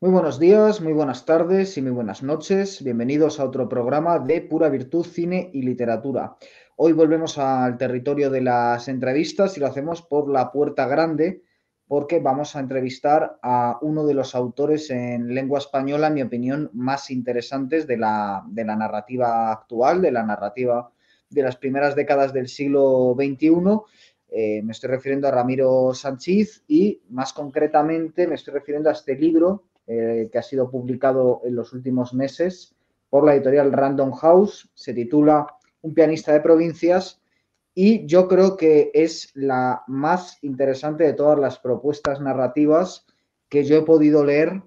Muy buenos días, muy buenas tardes y muy buenas noches. Bienvenidos a otro programa de Pura Virtud, Cine y Literatura. Hoy volvemos al territorio de las entrevistas y lo hacemos por la puerta grande porque vamos a entrevistar a uno de los autores en lengua española, en mi opinión, más interesantes de la, de la narrativa actual, de la narrativa de las primeras décadas del siglo XXI. Eh, me estoy refiriendo a Ramiro Sánchez y más concretamente me estoy refiriendo a este libro eh, que ha sido publicado en los últimos meses por la editorial Random House. Se titula Un pianista de provincias y yo creo que es la más interesante de todas las propuestas narrativas que yo he podido leer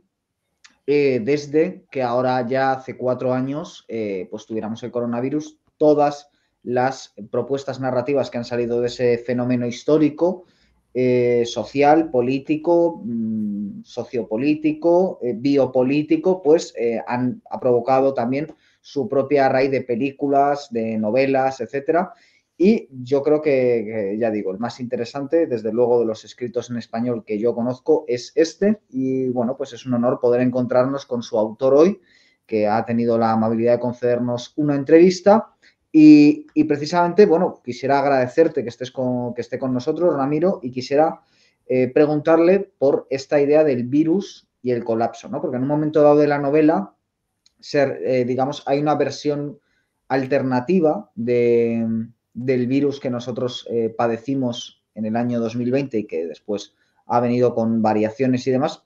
eh, desde que ahora ya hace cuatro años eh, pues tuviéramos el coronavirus. Todas las propuestas narrativas que han salido de ese fenómeno histórico eh, social, político, mm, sociopolítico, eh, biopolítico, pues eh, han, ha provocado también su propia raíz de películas, de novelas, etcétera. Y yo creo que, ya digo, el más interesante, desde luego, de los escritos en español que yo conozco es este. Y bueno, pues es un honor poder encontrarnos con su autor hoy, que ha tenido la amabilidad de concedernos una entrevista. Y, precisamente, bueno, quisiera agradecerte que estés con, que esté con nosotros, Ramiro, y quisiera eh, preguntarle por esta idea del virus y el colapso, ¿no? Porque en un momento dado de la novela, ser, eh, digamos, hay una versión alternativa del virus que nosotros eh, padecimos en el año 2020 y que después ha venido con variaciones y demás,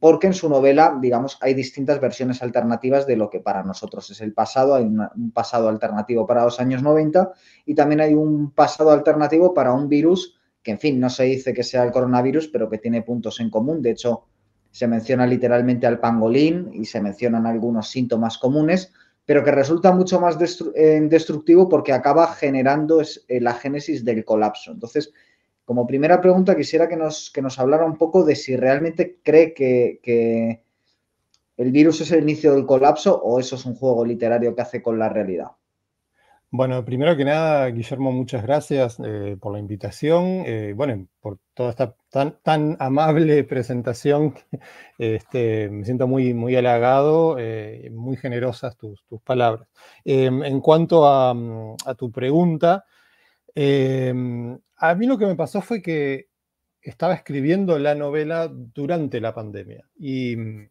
porque en su novela, digamos, hay distintas versiones alternativas de lo que para nosotros es el pasado. Hay un pasado alternativo para los años 90 y también hay un pasado alternativo para un virus que, en fin, no se dice que sea el coronavirus, pero que tiene puntos en común. De hecho, se menciona literalmente al pangolín y se mencionan algunos síntomas comunes, pero que resulta mucho más eh, destructivo porque acaba generando eh, la génesis del colapso. Entonces, como primera pregunta, quisiera que nos, hablara un poco de si realmente cree que, el virus es el inicio del colapso o eso es un juego literario que hace con la realidad. Bueno, primero que nada, Guillermo, muchas gracias eh, por la invitación, eh, bueno, por toda esta tan, amable presentación. Este, me siento muy, muy halagado, eh, muy generosas tus, palabras. en cuanto a mm, tu pregunta, Em, a mí lo que me pasó fue que estaba escribiendo la novela durante la pandemia y mm,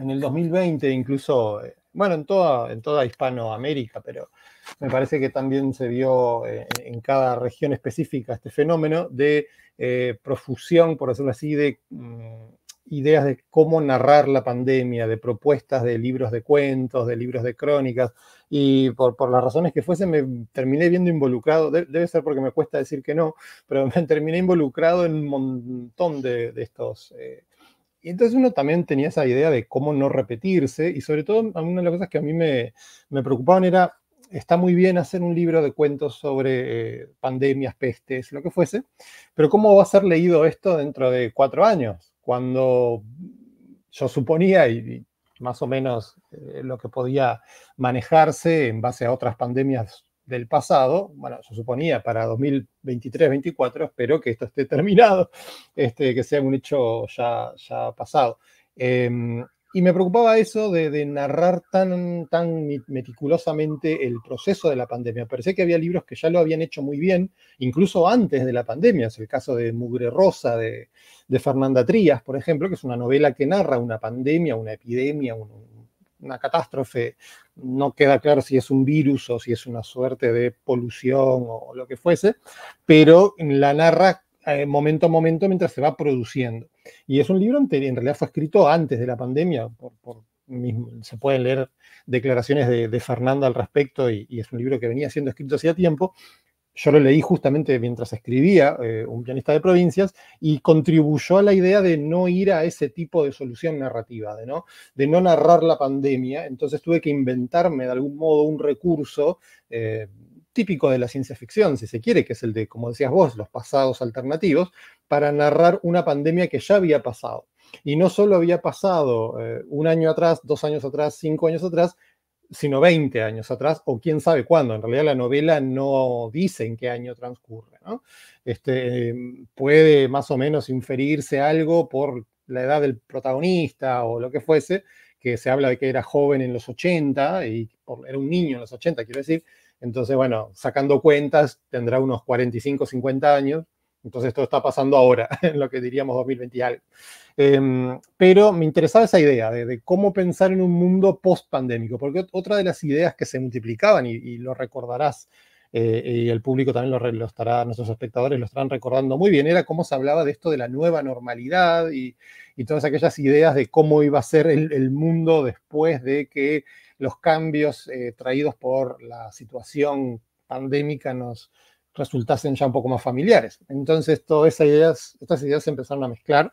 en el 2020 incluso, eh, bueno, en toda, en toda Hispanoamérica, pero me parece que también se vio eh, en, cada región específica este fenómeno de eh, profusión, por decirlo así, de... Mm, ideas de cómo narrar la pandemia, de propuestas de libros de cuentos, de libros de crónicas, y por, las razones que fuese me terminé viendo involucrado, debe ser porque me cuesta decir que no, pero me terminé involucrado en un montón de, estos... Eh, y entonces uno también tenía esa idea de cómo no repetirse, y sobre todo una de las cosas que a mí me, me preocupaban era, está muy bien hacer un libro de cuentos sobre eh, pandemias, pestes, lo que fuese, pero ¿cómo va a ser leído esto dentro de cuatro años? cuando yo suponía y más o menos eh, lo que podía manejarse en base a otras pandemias del pasado, bueno, yo suponía para 2023-2024, espero que esto esté terminado, este, que sea un hecho ya, ya pasado. Em, y me preocupaba eso de, narrar tan, tan meticulosamente el proceso de la pandemia. Parecía que había libros que ya lo habían hecho muy bien, incluso antes de la pandemia. Es el caso de Mugre Rosa, de, Fernanda Trías, por ejemplo, que es una novela que narra una pandemia, una epidemia, una catástrofe. No queda claro si es un virus o si es una suerte de polución o lo que fuese, pero la narra eh, momento a momento mientras se va produciendo. Y es un libro, en realidad fue escrito antes de la pandemia, por, se pueden leer declaraciones de, de Fernanda al respecto y, es un libro que venía siendo escrito hacía tiempo. Yo lo leí justamente mientras escribía eh, Un pianista de provincias y contribuyó a la idea de no ir a ese tipo de solución narrativa, de no, de no narrar la pandemia. Entonces tuve que inventarme de algún modo un recurso eh, típico de la ciencia ficción, si se quiere, que es el de, como decías vos, los pasados alternativos, para narrar una pandemia que ya había pasado. Y no solo había pasado eh, un año atrás, dos años atrás, cinco años atrás, sino 20 años atrás, o quién sabe cuándo. En realidad la novela no dice en qué año transcurre. Este, puede más o menos inferirse algo por la edad del protagonista o lo que fuese, que se habla de que era joven en los 80 y era un niño en los 80, quiero decir, entonces, bueno, sacando cuentas, tendrá unos 45, 50 años. Entonces, todo está pasando ahora, en lo que diríamos 2020 algo. Em, pero me interesaba esa idea de, cómo pensar en un mundo post-pandémico, porque otra de las ideas que se multiplicaban, y, lo recordarás, eh, y el público también lo, estará, nuestros espectadores lo estarán recordando muy bien, era cómo se hablaba de esto de la nueva normalidad y, todas aquellas ideas de cómo iba a ser el mundo después de que los cambios eh, traídos por la situación pandémica nos resultasen ya un poco más familiares. Entonces, todas esas ideas, estas ideas se empezaron a mezclar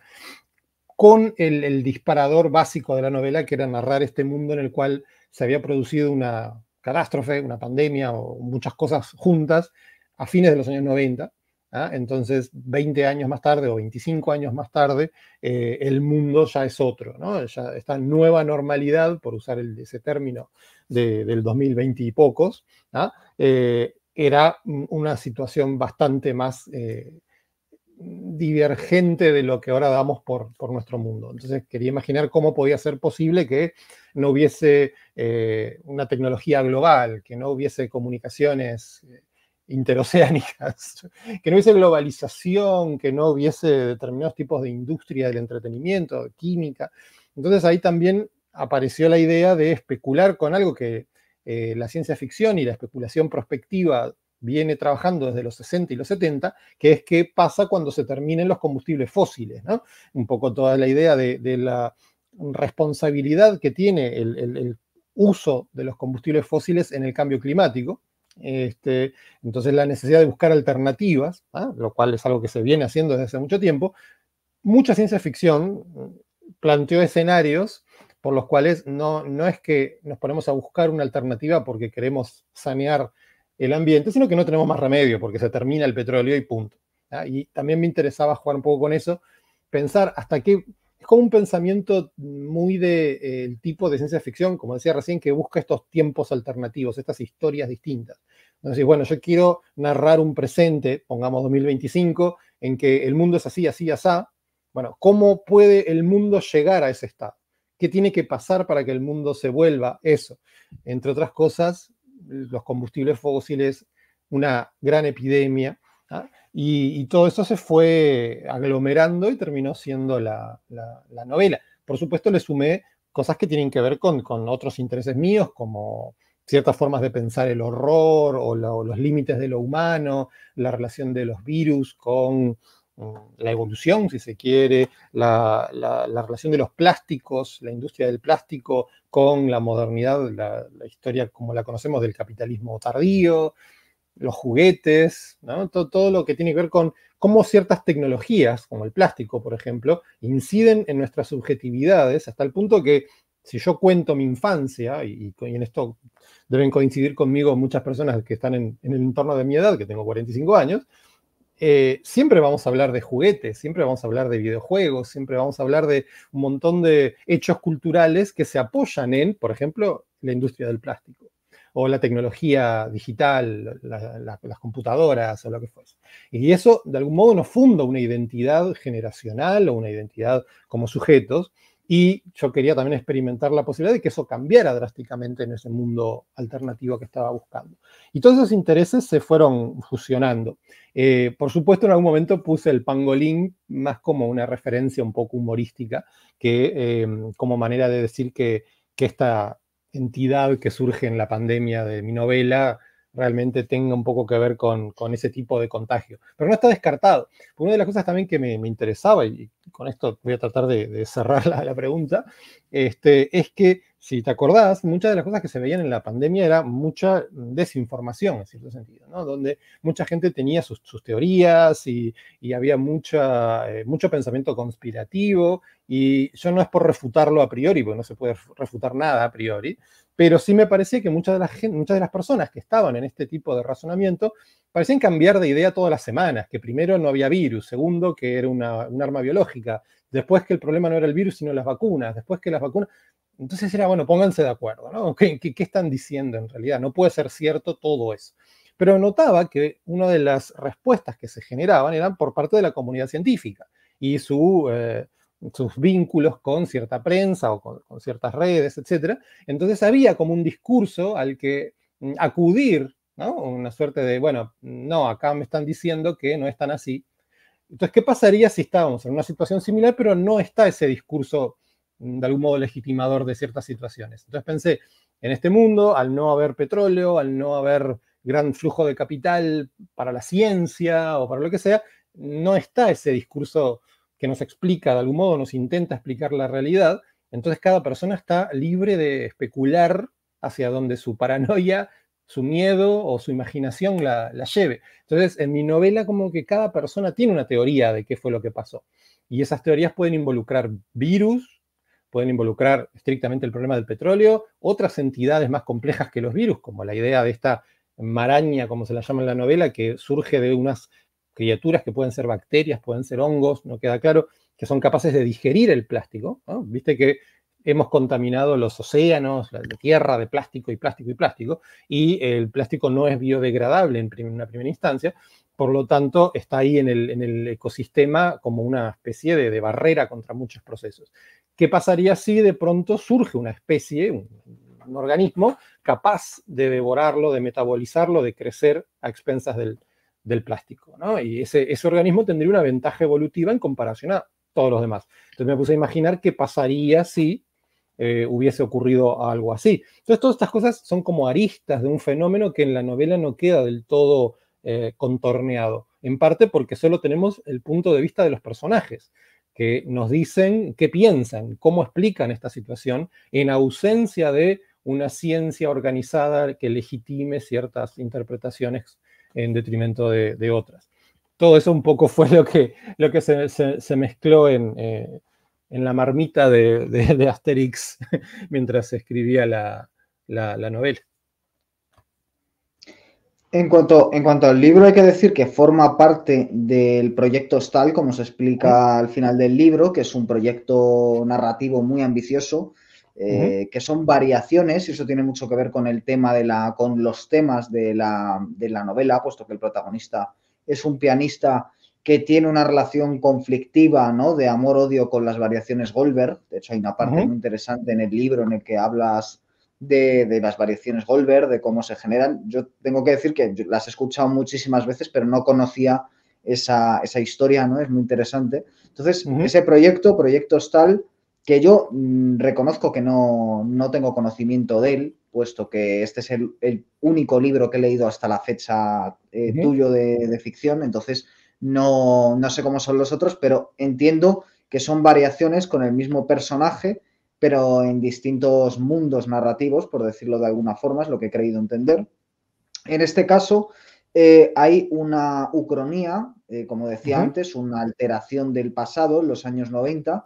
con el, el disparador básico de la novela, que era narrar este mundo en el cual se había producido una catástrofe, una pandemia o muchas cosas juntas a fines de los años 90, ¿ah? Entonces, 20 años más tarde o 25 años más tarde, eh, el mundo ya es otro, Ya esta nueva normalidad, por usar ese término del 2020 y pocos, ¿ah? eh, era una situación bastante más eh, divergente de lo que ahora damos por, nuestro mundo. Entonces, quería imaginar cómo podía ser posible que no hubiese una tecnología global, que no hubiese comunicaciones interoceánicas, que no hubiese globalización, que no hubiese determinados tipos de industria del entretenimiento, química. Entonces ahí también apareció la idea de especular con algo que eh, la ciencia ficción y la especulación prospectiva viene trabajando desde los 60 y los 70, que es qué pasa cuando se terminen los combustibles fósiles, ¿no? Un poco toda la idea de, la responsabilidad que tiene el uso de los combustibles fósiles en el cambio climático este, entonces la necesidad de buscar alternativas, ¿ah? lo cual es algo que se viene haciendo desde hace mucho tiempo, mucha ciencia ficción mm, planteó escenarios por los cuales no, no es que nos ponemos a buscar una alternativa porque queremos sanear el ambiente, sino que no tenemos más remedio porque se termina el petróleo y punto. ¿ah? Y también me interesaba jugar un poco con eso, pensar hasta qué es como un pensamiento muy del de, eh, tipo de ciencia ficción, como decía recién, que busca estos tiempos alternativos, estas historias distintas. Entonces, bueno, yo quiero narrar un presente, pongamos 2025, en que el mundo es así, así, así. Bueno, ¿cómo puede el mundo llegar a ese estado? ¿Qué tiene que pasar para que el mundo se vuelva eso? Entre otras cosas, los combustibles fósiles, una gran epidemia. ¿ah? Y, todo eso se fue aglomerando y terminó siendo la, novela. Por supuesto, le sumé cosas que tienen que ver con, otros intereses míos, como ciertas formas de pensar el horror o, los límites de lo humano, la relación de los virus con mm, la evolución, si se quiere, la, relación de los plásticos, la industria del plástico con la modernidad, la historia como la conocemos del capitalismo tardío, los juguetes, todo, lo que tiene que ver con cómo ciertas tecnologías, como el plástico, por ejemplo, inciden en nuestras subjetividades hasta el punto que si yo cuento mi infancia, y, en esto deben coincidir conmigo muchas personas que están en, el entorno de mi edad, que tengo 45 años, eh, siempre vamos a hablar de juguetes, siempre vamos a hablar de videojuegos, siempre vamos a hablar de un montón de hechos culturales que se apoyan en, por ejemplo, la industria del plástico o la tecnología digital, las computadoras o lo que fuese. Y eso, de algún modo, nos funda una identidad generacional o una identidad como sujetos. Y yo quería también experimentar la posibilidad de que eso cambiara drásticamente en ese mundo alternativo que estaba buscando. Y todos esos intereses se fueron fusionando. Eh, por supuesto, en algún momento puse el pangolín más como una referencia un poco humorística, que eh, como manera de decir que, que esta entidad que surge en la pandemia de mi novela, realmente tenga un poco que ver con, ese tipo de contagio. Pero no está descartado. Una de las cosas también que me, interesaba, y con esto voy a tratar de, cerrar la, pregunta, este, es que, si te acordás, muchas de las cosas que se veían en la pandemia era mucha desinformación, en cierto sentido, ¿no? donde mucha gente tenía sus, teorías y, había mucha, eh, mucho pensamiento conspirativo, y yo no es por refutarlo a priori, porque no se puede refutar nada a priori, pero sí me parecía que muchas de, las, muchas de las personas que estaban en este tipo de razonamiento parecían cambiar de idea todas las semanas, que primero no había virus, segundo que era una, un arma biológica, después que el problema no era el virus sino las vacunas, después que las vacunas... Entonces era, bueno, pónganse de acuerdo, ¿no? ¿Qué, están diciendo en realidad? No puede ser cierto todo eso. Pero notaba que una de las respuestas que se generaban eran por parte de la comunidad científica y su... Eh, sus vínculos con cierta prensa o con, ciertas redes, etc. Entonces había como un discurso al que mm, acudir, Una suerte de, bueno, no, acá me están diciendo que no es tan así. Entonces, ¿qué pasaría si estábamos en una situación similar, pero no está ese discurso mm, de algún modo legitimador de ciertas situaciones? Entonces pensé, en este mundo, al no haber petróleo, al no haber gran flujo de capital para la ciencia o para lo que sea, no está ese discurso que nos explica de algún modo, nos intenta explicar la realidad, entonces cada persona está libre de especular hacia donde su paranoia, su miedo o su imaginación la, la lleve. Entonces, en mi novela como que cada persona tiene una teoría de qué fue lo que pasó. Y esas teorías pueden involucrar virus, pueden involucrar estrictamente el problema del petróleo, otras entidades más complejas que los virus, como la idea de esta maraña, como se la llama en la novela, que surge de unas criaturas que pueden ser bacterias, pueden ser hongos, no queda claro, que son capaces de digerir el plástico. Viste que hemos contaminado los océanos, la, tierra de plástico y plástico y plástico, y el plástico no es biodegradable en una primera instancia, por lo tanto está ahí en el, ecosistema como una especie de, barrera contra muchos procesos. ¿Qué pasaría si de pronto surge una especie, un organismo capaz de devorarlo, de metabolizarlo, de crecer a expensas del, del plástico, ¿no? Y ese, organismo tendría una ventaja evolutiva en comparación a todos los demás. Entonces me puse a imaginar qué pasaría si eh, hubiese ocurrido algo así. Entonces todas estas cosas son como aristas de un fenómeno que en la novela no queda del todo eh, contorneado, en parte porque solo tenemos el punto de vista de los personajes que nos dicen qué piensan, cómo explican esta situación, en ausencia de una ciencia organizada que legitime ciertas interpretaciones en detrimento de, otras. Todo eso un poco fue lo que, lo que se, se, mezcló eh, en, la marmita de, Asterix mientras escribía la, novela. En cuanto, en cuanto, al libro, hay que decir que forma parte del proyecto STAL, como se explica ah. al final del libro, que es un proyecto narrativo muy ambicioso eh, que son variaciones, y eso tiene mucho que ver con el tema de la, con los temas de la, de la novela, puesto que el protagonista es un pianista que tiene una relación conflictiva, ¿no? De amor-odio con las variaciones Goldberg. De hecho, hay una parte muy interesante en el libro en el que hablas de, las variaciones Goldberg, de cómo se generan. Yo tengo que decir que las he escuchado muchísimas veces, pero no conocía esa, esa historia, ¿no? Es muy interesante. Entonces, ese proyecto, Proyectos Tal, que yo mm, reconozco que no, tengo conocimiento de él, puesto que este es el, único libro que he leído hasta la fecha eh, tuyo de, ficción, entonces no, sé cómo son los otros, pero entiendo que son variaciones con el mismo personaje, pero en distintos mundos narrativos, por decirlo de alguna forma, es lo que he creído entender. En este caso, eh, hay una ucronía, eh, como decía antes, una alteración del pasado, en los años 90,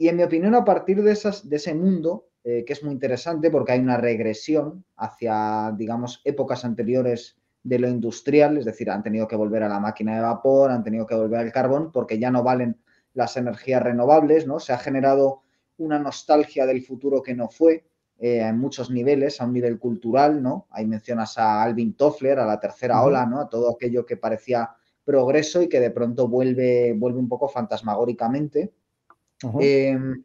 y en mi opinión, a partir de, ese mundo, eh, que es muy interesante porque hay una regresión hacia, digamos, épocas anteriores de lo industrial, es decir, han tenido que volver a la máquina de vapor, han tenido que volver al carbón porque ya no valen las energías renovables, ¿no? Se ha generado una nostalgia del futuro que no fue eh, en muchos niveles, a un nivel cultural, ¿no? Ahí mencionas a Alvin Toffler, a la tercera ola, ¿no? A todo aquello que parecía progreso y que de pronto vuelve, vuelve un poco fantasmagóricamente. Em,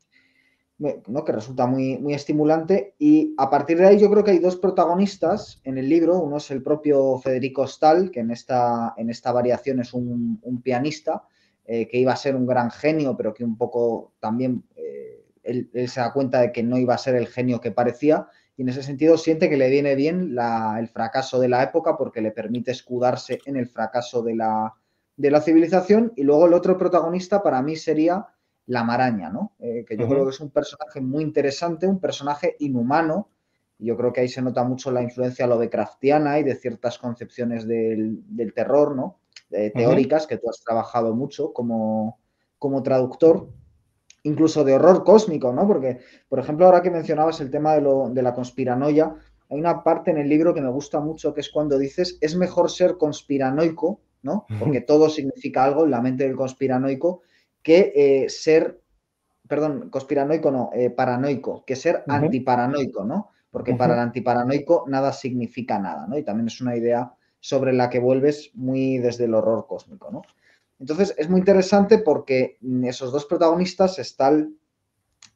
que resulta muy, muy estimulante. Y a partir de ahí yo creo que hay dos protagonistas en el libro. Uno es el propio Federico Stahl, que en esta, en esta variación es un, pianista, eh, que iba a ser un gran genio, pero que un poco también eh, él, se da cuenta de que no iba a ser el genio que parecía. Y en ese sentido siente que le viene bien el fracaso de la época porque le permite escudarse en el fracaso de la, de la civilización. Y luego el otro protagonista para mí sería la maraña, ¿no? Eh, que yo creo que es un personaje muy interesante, un personaje inhumano. yo creo que ahí se nota mucho la influencia de Lovecraftiana y de ciertas concepciones del, terror, ¿no? Eh, teóricas que tú has trabajado mucho como, como traductor, incluso de horror cósmico, ¿no? Porque, por ejemplo, ahora que mencionabas el tema de, lo, de la conspiranoia, hay una parte en el libro que me gusta mucho que es cuando dices es mejor ser conspiranoico, ¿no? Porque todo significa algo en la mente del conspiranoico que eh, ser, perdón, conspiranoico no, eh, paranoico, que ser antiparanoico, ¿no? Porque para el antiparanoico nada significa nada, ¿no? Y también es una idea sobre la que vuelves muy desde el horror cósmico, ¿no? Entonces es muy interesante porque esos dos protagonistas, Stal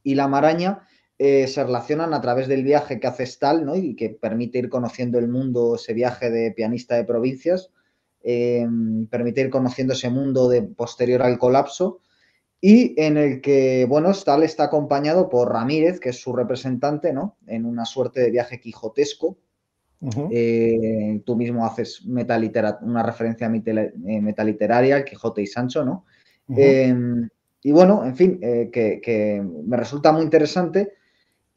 y la maraña, eh, se relacionan a través del viaje que hace Stal, ¿no? Y que permite ir conociendo el mundo, ese viaje de pianista de provincias, permite ir conociendo ese mundo de posterior al colapso y en el que, bueno, Stahl está acompañado por Ramírez, que es su representante, ¿no? En una suerte de viaje quijotesco. Eh, tú mismo haces una referencia eh, metaliteraria, el Quijote y Sancho, ¿no? Em, y bueno, en fin, eh, que, me resulta muy interesante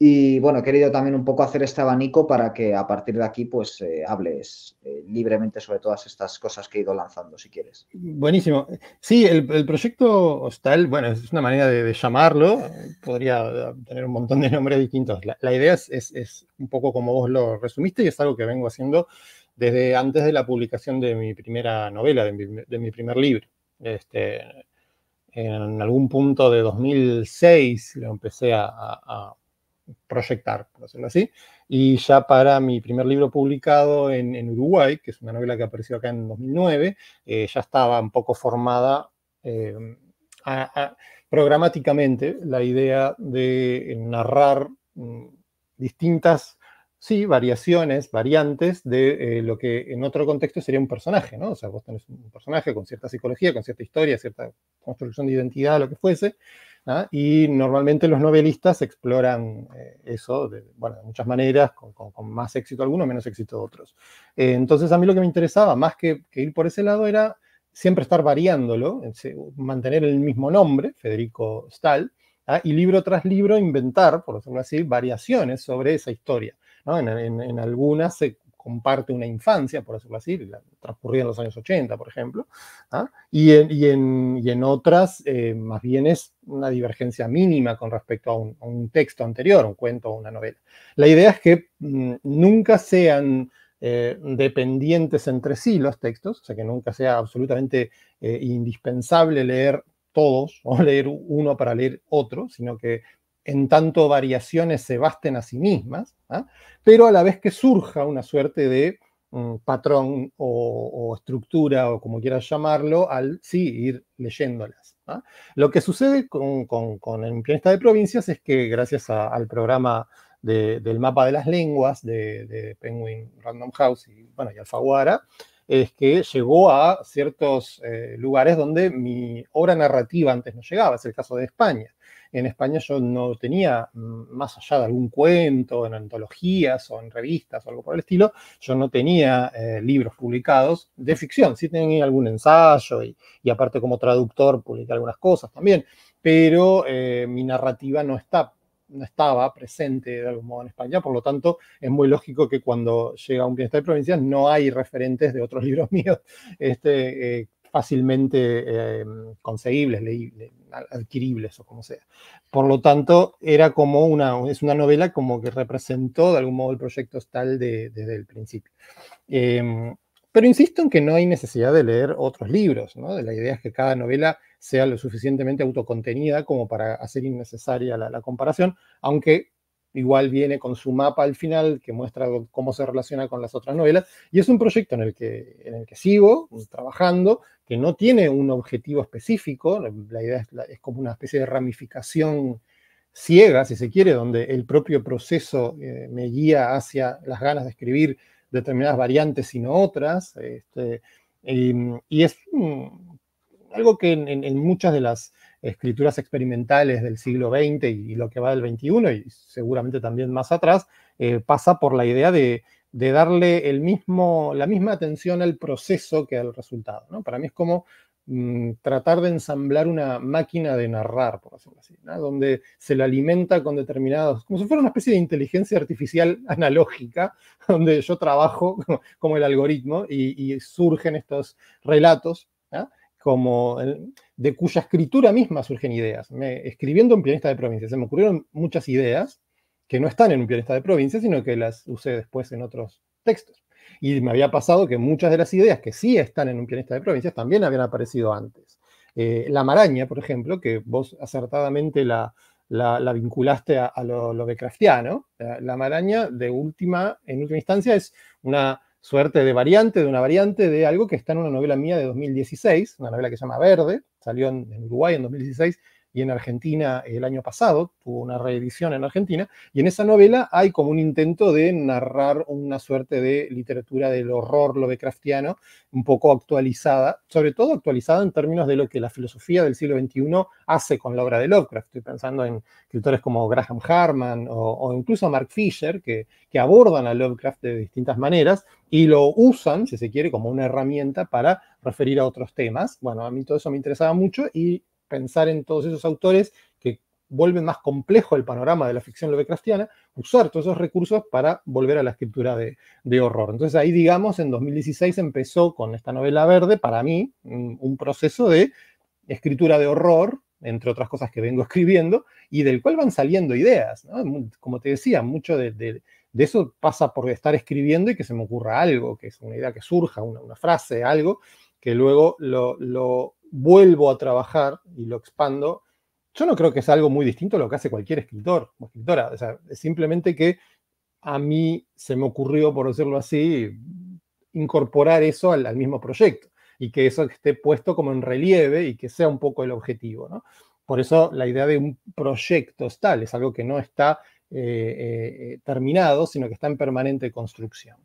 y bueno, he querido también un poco hacer este abanico para que a partir de aquí pues eh, hables eh, libremente sobre todas estas cosas que he ido lanzando, si quieres. Buenísimo. Sí, el, el proyecto Hostal, bueno, es una manera de, llamarlo, podría eh, tener un montón de nombres distintos. La, idea es, un poco como vos lo resumiste y es algo que vengo haciendo desde antes de la publicación de mi primera novela, de mi, primer libro. Este, en algún punto de 2006 lo empecé a proyectar, por decirlo así. Y ya para mi primer libro publicado en, Uruguay, que es una novela que apareció acá en 2009, eh, ya estaba un poco formada eh, programáticamente la idea de eh, narrar mm, distintas sí, variaciones, variantes de lo que en otro contexto sería un personaje, ¿no? O sea, vos tenés un personaje con cierta psicología, con cierta historia, cierta construcción de identidad, lo que fuese, y normalmente los novelistas exploran eh, eso de, muchas maneras, con, más éxito algunos, menos éxito otros. Eh, entonces a mí lo que me interesaba, más que, ir por ese lado, era siempre estar variándolo, mantener el mismo nombre, Federico Stahl, ¿ah? y libro tras libro inventar, por decirlo así, variaciones sobre esa historia. En, en, algunas se comparte una infancia, por decirlo así, transcurrida en los años 80, por ejemplo, ¿ah? y, en, y, en, otras eh, más bien es una divergencia mínima con respecto a un, texto anterior, un cuento o una novela. La idea es que mm, nunca sean eh, dependientes entre sí los textos, o sea, que nunca sea absolutamente eh, indispensable leer todos o leer uno para leer otro, sino que en tanto variaciones se basten a sí mismas, ¿ah? pero a la vez que surja una suerte de mm, patrón o, estructura o como quieras llamarlo, al sí ir leyéndolas. ¿ah? Lo que sucede con, el pianista de provincias es que gracias al programa del mapa de las lenguas de, Penguin Random House y, y Alfaguara, es que llegó a ciertos eh, lugares donde mi obra narrativa antes no llegaba, es el caso de España en España yo no tenía, mm, más allá de algún cuento, en antologías o en revistas o algo por el estilo, yo no tenía eh, libros publicados de ficción, sí tenía algún ensayo y, aparte como traductor publiqué algunas cosas también, pero eh, mi narrativa no está no estaba presente de algún modo en España, por lo tanto es muy lógico que cuando llega un bienestar de provincias no hay referentes de otros libros míos este, eh, fácilmente eh, conseguibles, adquiribles o como sea. Por lo tanto, era como una, es una novela como que representó de algún modo el proyecto tal desde el principio. Em, pero insisto en que no hay necesidad de leer otros libros, ¿no? La idea es que cada novela sea lo suficientemente autocontenida como para hacer innecesaria la, la comparación, aunque igual viene con su mapa al final que muestra cómo se relaciona con las otras novelas. Y es un proyecto en el que, en el que sigo trabajando, que no tiene un objetivo específico, la idea es, como una especie de ramificación ciega, si se quiere, donde el propio proceso eh, me guía hacia las ganas de escribir determinadas variantes y no otras, este, y, es algo que en, muchas de las escrituras experimentales del siglo XX y, lo que va del XXI, y seguramente también más atrás, eh, pasa por la idea de de darle el mismo, la misma atención al proceso que al resultado. ¿no? Para mí es como mm, tratar de ensamblar una máquina de narrar, por decirlo así, donde se la alimenta con determinados, como si fuera una especie de inteligencia artificial analógica, donde yo trabajo como el algoritmo y, surgen estos relatos. de cuya escritura misma surgen ideas. escribiendo un Pianista de Provincia, se me ocurrieron muchas ideas que no están en un pianista de provincia, sino que las usé después en otros textos. Y me había pasado que muchas de las ideas que sí están en un pianista de provincias también habían aparecido antes. Eh, la maraña, por ejemplo, que vos acertadamente la, vinculaste a, lo, de Kraftiano, eh, la, maraña de última, en última instancia es una suerte de variante, de una variante de algo que está en una novela mía de 2016, una novela que se llama Verde, salió en Uruguay en 2016, y en Argentina el año pasado, tuvo una reedición en Argentina, y en esa novela hay como un intento de narrar una suerte de literatura del horror Lovecraftiano, un poco actualizada, sobre todo actualizada en términos de lo que la filosofía del siglo XXI hace con la obra de Lovecraft. Estoy pensando en escritores como Graham Harman o, incluso Mark Fisher, que, que abordan a Lovecraft de distintas maneras y lo usan, si se quiere, como una herramienta para referir a otros temas. Bueno, a mí todo eso me interesaba mucho y pensar en todos esos autores que vuelven más complejo el panorama de la ficción lovecraftiana, usar todos esos recursos para volver a la escritura de, horror. Entonces ahí, digamos, en 2016 empezó con esta novela verde, para mí, un proceso de escritura de horror, entre otras cosas que vengo escribiendo, y del cual van saliendo ideas. Como te decía, mucho de, de, eso pasa por estar escribiendo y que se me ocurra algo, que es una idea que surja, una, una frase, algo, que luego lo vuelvo a trabajar y lo expando, yo no creo que es algo muy distinto a lo que hace cualquier escritor o escritora. es simplemente que a mí se me ocurrió, por decirlo así, incorporar eso al, mismo proyecto y que eso esté puesto como en relieve y que sea un poco el objetivo. Por eso la idea de un proyecto es tal, es algo que no está eh, eh, terminado, sino que está en permanente construcción.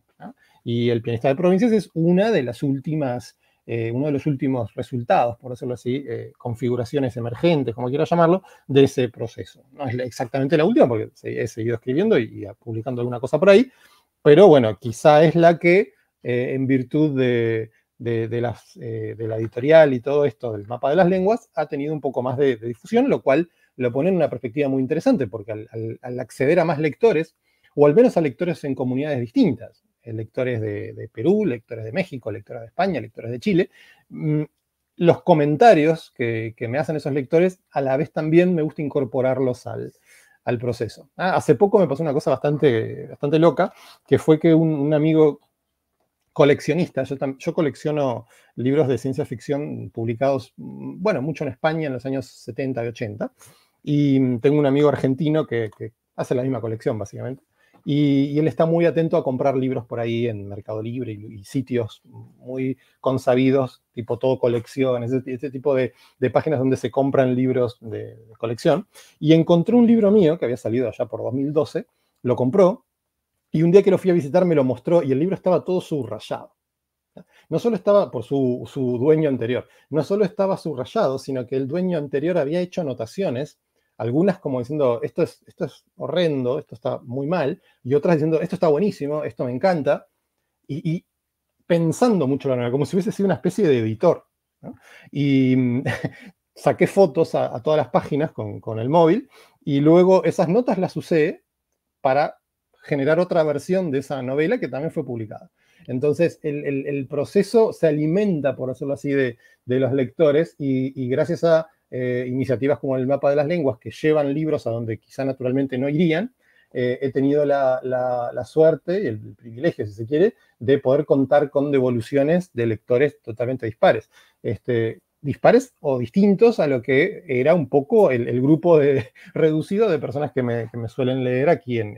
Y el pianista de provincias es una de las últimas eh, uno de los últimos resultados, por decirlo así, eh, configuraciones emergentes, como quiera llamarlo, de ese proceso. No es exactamente la última, porque he seguido escribiendo y, publicando alguna cosa por ahí, pero bueno, quizá es la que, eh, en virtud de, la editorial y todo esto del mapa de las lenguas, ha tenido un poco más de, difusión, lo cual lo pone en una perspectiva muy interesante, porque al, al acceder a más lectores, o al menos a lectores en comunidades distintas lectores de, Perú, lectores de México, lectores de España, lectores de Chile, mm, los comentarios que, me hacen esos lectores, a la vez también me gusta incorporarlos al, al proceso. hace poco me pasó una cosa bastante, bastante loca, que fue que un, amigo coleccionista, yo, yo, colecciono libros de ciencia ficción publicados, mm, bueno, mucho en España en los años 70 y 80, y mm, tengo un amigo argentino que hace la misma colección, básicamente. Y, él está muy atento a comprar libros por ahí en Mercado Libre y, sitios muy consabidos, tipo todo colección, ese, tipo de, páginas donde se compran libros de, colección. Y encontró un libro mío que había salido allá por 2012, lo compró y un día que lo fui a visitar me lo mostró y el libro estaba todo subrayado. No solo estaba por su, su dueño anterior, no solo estaba subrayado, sino que el dueño anterior había hecho anotaciones algunas como diciendo, esto es, esto es horrendo, esto está muy mal, y otras diciendo, esto está buenísimo, esto me encanta, y, pensando mucho la novela, como si hubiese sido una especie de editor. Y mm, saqué fotos a, todas las páginas con, el móvil y luego esas notas las usé para generar otra versión de esa novela que también fue publicada. Entonces, el, proceso se alimenta, por hacerlo así, de, de los lectores y gracias a eh, iniciativas como el mapa de las lenguas que llevan libros a donde quizá naturalmente no irían, eh, he tenido la, suerte y el, privilegio, si se quiere, de poder contar con devoluciones de lectores totalmente dispares. Este, dispares o distintos a lo que era un poco el, grupo reducido de personas que me, suelen leer aquí en,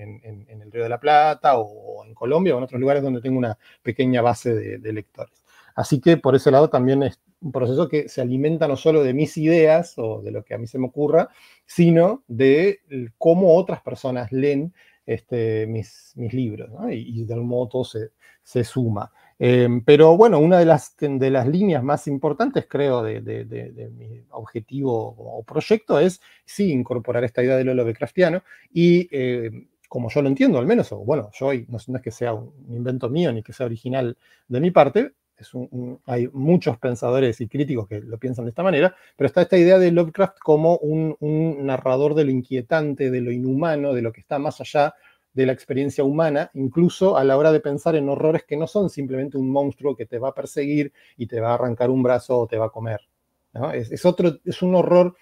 el Río de la Plata o, en Colombia o en otros lugares donde tengo una pequeña base de lectores. Así que por ese lado también es un proceso que se alimenta no solo de mis ideas o de lo que a mí se me ocurra, sino de cómo otras personas leen este, mis, mis, libros, y, de algún modo todo se, suma. Em, pero bueno, una de las, de las líneas más importantes, creo, de, mi objetivo o proyecto es, sí, incorporar esta idea de lo Lovecraftiano y... Em, como yo lo entiendo al menos, o bueno, yo no es que sea un invento mío ni que sea original de mi parte, hay muchos pensadores y críticos que lo piensan de esta manera, pero está esta idea de Lovecraft como un, narrador de lo inquietante, de lo inhumano, de lo que está más allá de la experiencia humana, incluso a la hora de pensar en horrores que no son simplemente un monstruo que te va a perseguir y te va a arrancar un brazo o te va a comer. es, otro, es un horror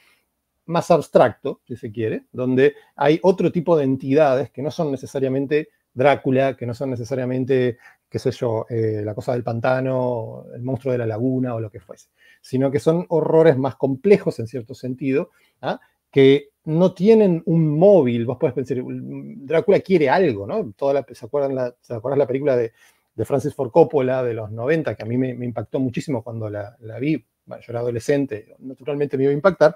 más abstracto, si se quiere, donde hay otro tipo de entidades que no son necesariamente Drácula, que no son necesariamente, qué sé yo, eh, la cosa del pantano, el monstruo de la laguna o lo que fuese, sino que son horrores más complejos en cierto sentido, ¿ah? que no tienen un móvil. Vos podés pensar, Drácula quiere algo, ¿no? ¿se, acuerdan la, la película de, de, Francis Ford Coppola de los 90, que a mí me, impactó muchísimo cuando la, vi? Bueno, yo era adolescente, naturalmente me iba a impactar.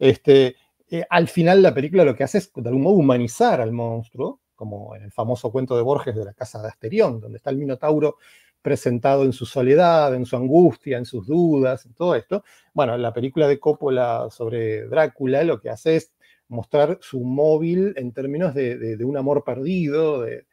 Este, eh, al final la película lo que hace es de algún modo humanizar al monstruo, como en el famoso cuento de Borges de la casa de Asterión, donde está el Minotauro presentado en su soledad, en su angustia, en sus dudas, en todo esto. Bueno, la película de Coppola sobre Drácula lo que hace es mostrar su móvil en términos de, un amor perdido, de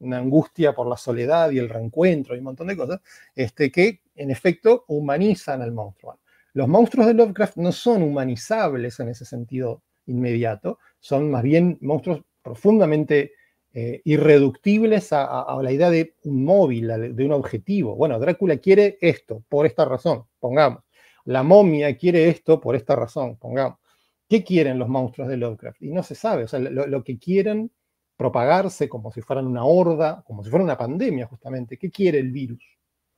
una angustia por la soledad y el reencuentro y un montón de cosas, este, que en efecto humanizan al monstruo. Los monstruos de Lovecraft no son humanizables en ese sentido inmediato, son más bien monstruos profundamente eh, irreductibles a, la idea de un móvil, de un objetivo. Bueno, Drácula quiere esto por esta razón, pongamos. La momia quiere esto por esta razón, pongamos. ¿Qué quieren los monstruos de Lovecraft? Y no se sabe, o sea, lo, que quieren propagarse como si fueran una horda, como si fuera una pandemia justamente. ¿Qué quiere el virus?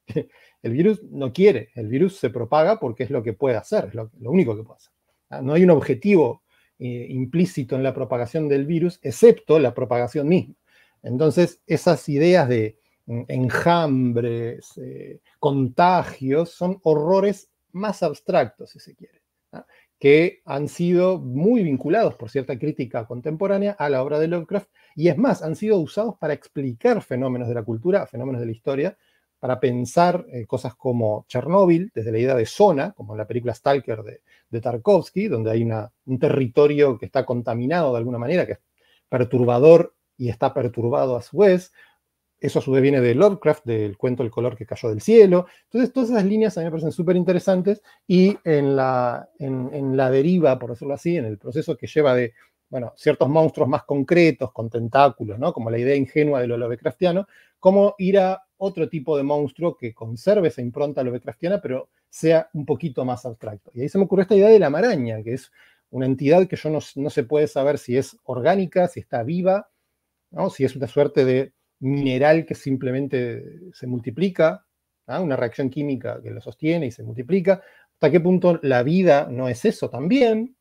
El virus no quiere, el virus se propaga porque es lo que puede hacer, es lo, lo único que puede hacer. Ah, no hay un objetivo eh, implícito en la propagación del virus, excepto la propagación misma. Entonces, esas ideas de mm, enjambres, eh, contagios, son horrores más abstractos, si se quiere, que han sido muy vinculados por cierta crítica contemporánea a la obra de Lovecraft, y es más, han sido usados para explicar fenómenos de la cultura, fenómenos de la historia, para pensar eh, cosas como Chernóbil, desde la idea de zona, como en la película Stalker de, Tarkovsky, donde hay un territorio que está contaminado de alguna manera, que es perturbador y está perturbado a su vez. Eso a su vez viene de Lovecraft, del cuento El color que cayó del cielo. Entonces, todas esas líneas a mí me parecen súper interesantes y en la, en, la deriva, por decirlo así, en el proceso que lleva de, bueno, ciertos monstruos más concretos, con tentáculos, ¿no? Como la idea ingenua de lo Lovecraftiano, cómo ir a otro tipo de monstruo que conserve esa impronta lovecraftiana, pero sea un poquito más abstracto. Y ahí se me ocurrió esta idea de la maraña, que es una entidad que yo no, se puede saber si es orgánica, si está viva, ¿no? si es una suerte de mineral que simplemente se multiplica, una reacción química que lo sostiene y se multiplica, hasta qué punto la vida no es eso también,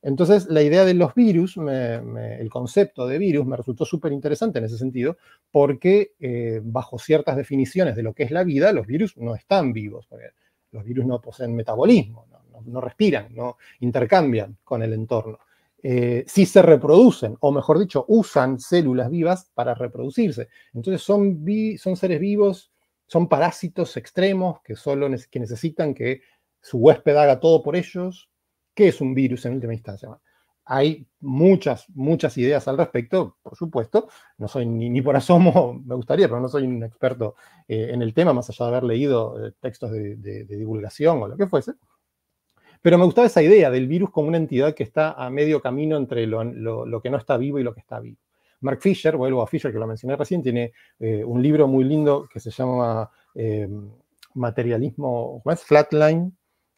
Entonces la idea de los virus, el concepto de virus me resultó súper interesante en ese sentido, porque eh, bajo ciertas definiciones de lo que es la vida, los virus no están vivos, los virus no poseen metabolismo, no, respiran, no intercambian con el entorno. Eh, si se reproducen, o mejor dicho, usan células vivas para reproducirse. Entonces son, son seres vivos, son parásitos extremos que solo que necesitan que su huésped haga todo por ellos. ¿Qué es un virus en última instancia? hay muchas, muchas ideas al respecto, por supuesto. No soy ni, por asomo, me gustaría, pero no soy un experto eh, en el tema, más allá de haber leído eh, textos de, divulgación o lo que fuese. Pero me gustaba esa idea del virus como una entidad que está a medio camino entre lo, que no está vivo y lo que está vivo. Mark Fisher, vuelvo a Fisher que lo mencioné recién, tiene eh, un libro muy lindo que se llama materialismo, ¿cómo es? Flatline,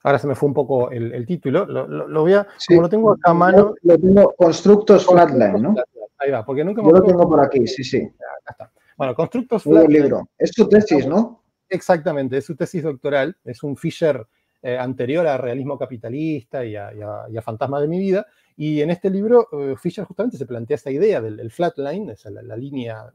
Ahora se me fue un poco el, título. Lo, voy a. como lo tengo acá a mano. Lo tengo Constructos Flatline, ¿no? Ahí va, porque nunca me Yo lo tengo por aquí, sí, sí. está. Bueno, Constructos Flatline. Es su tesis, ¿no? Exactamente, es su tesis doctoral. Es un Fisher eh, anterior a Realismo Capitalista y a, Fantasma de mi vida. Y en este libro, eh, Fisher justamente se plantea esta idea del flatline, esa, la línea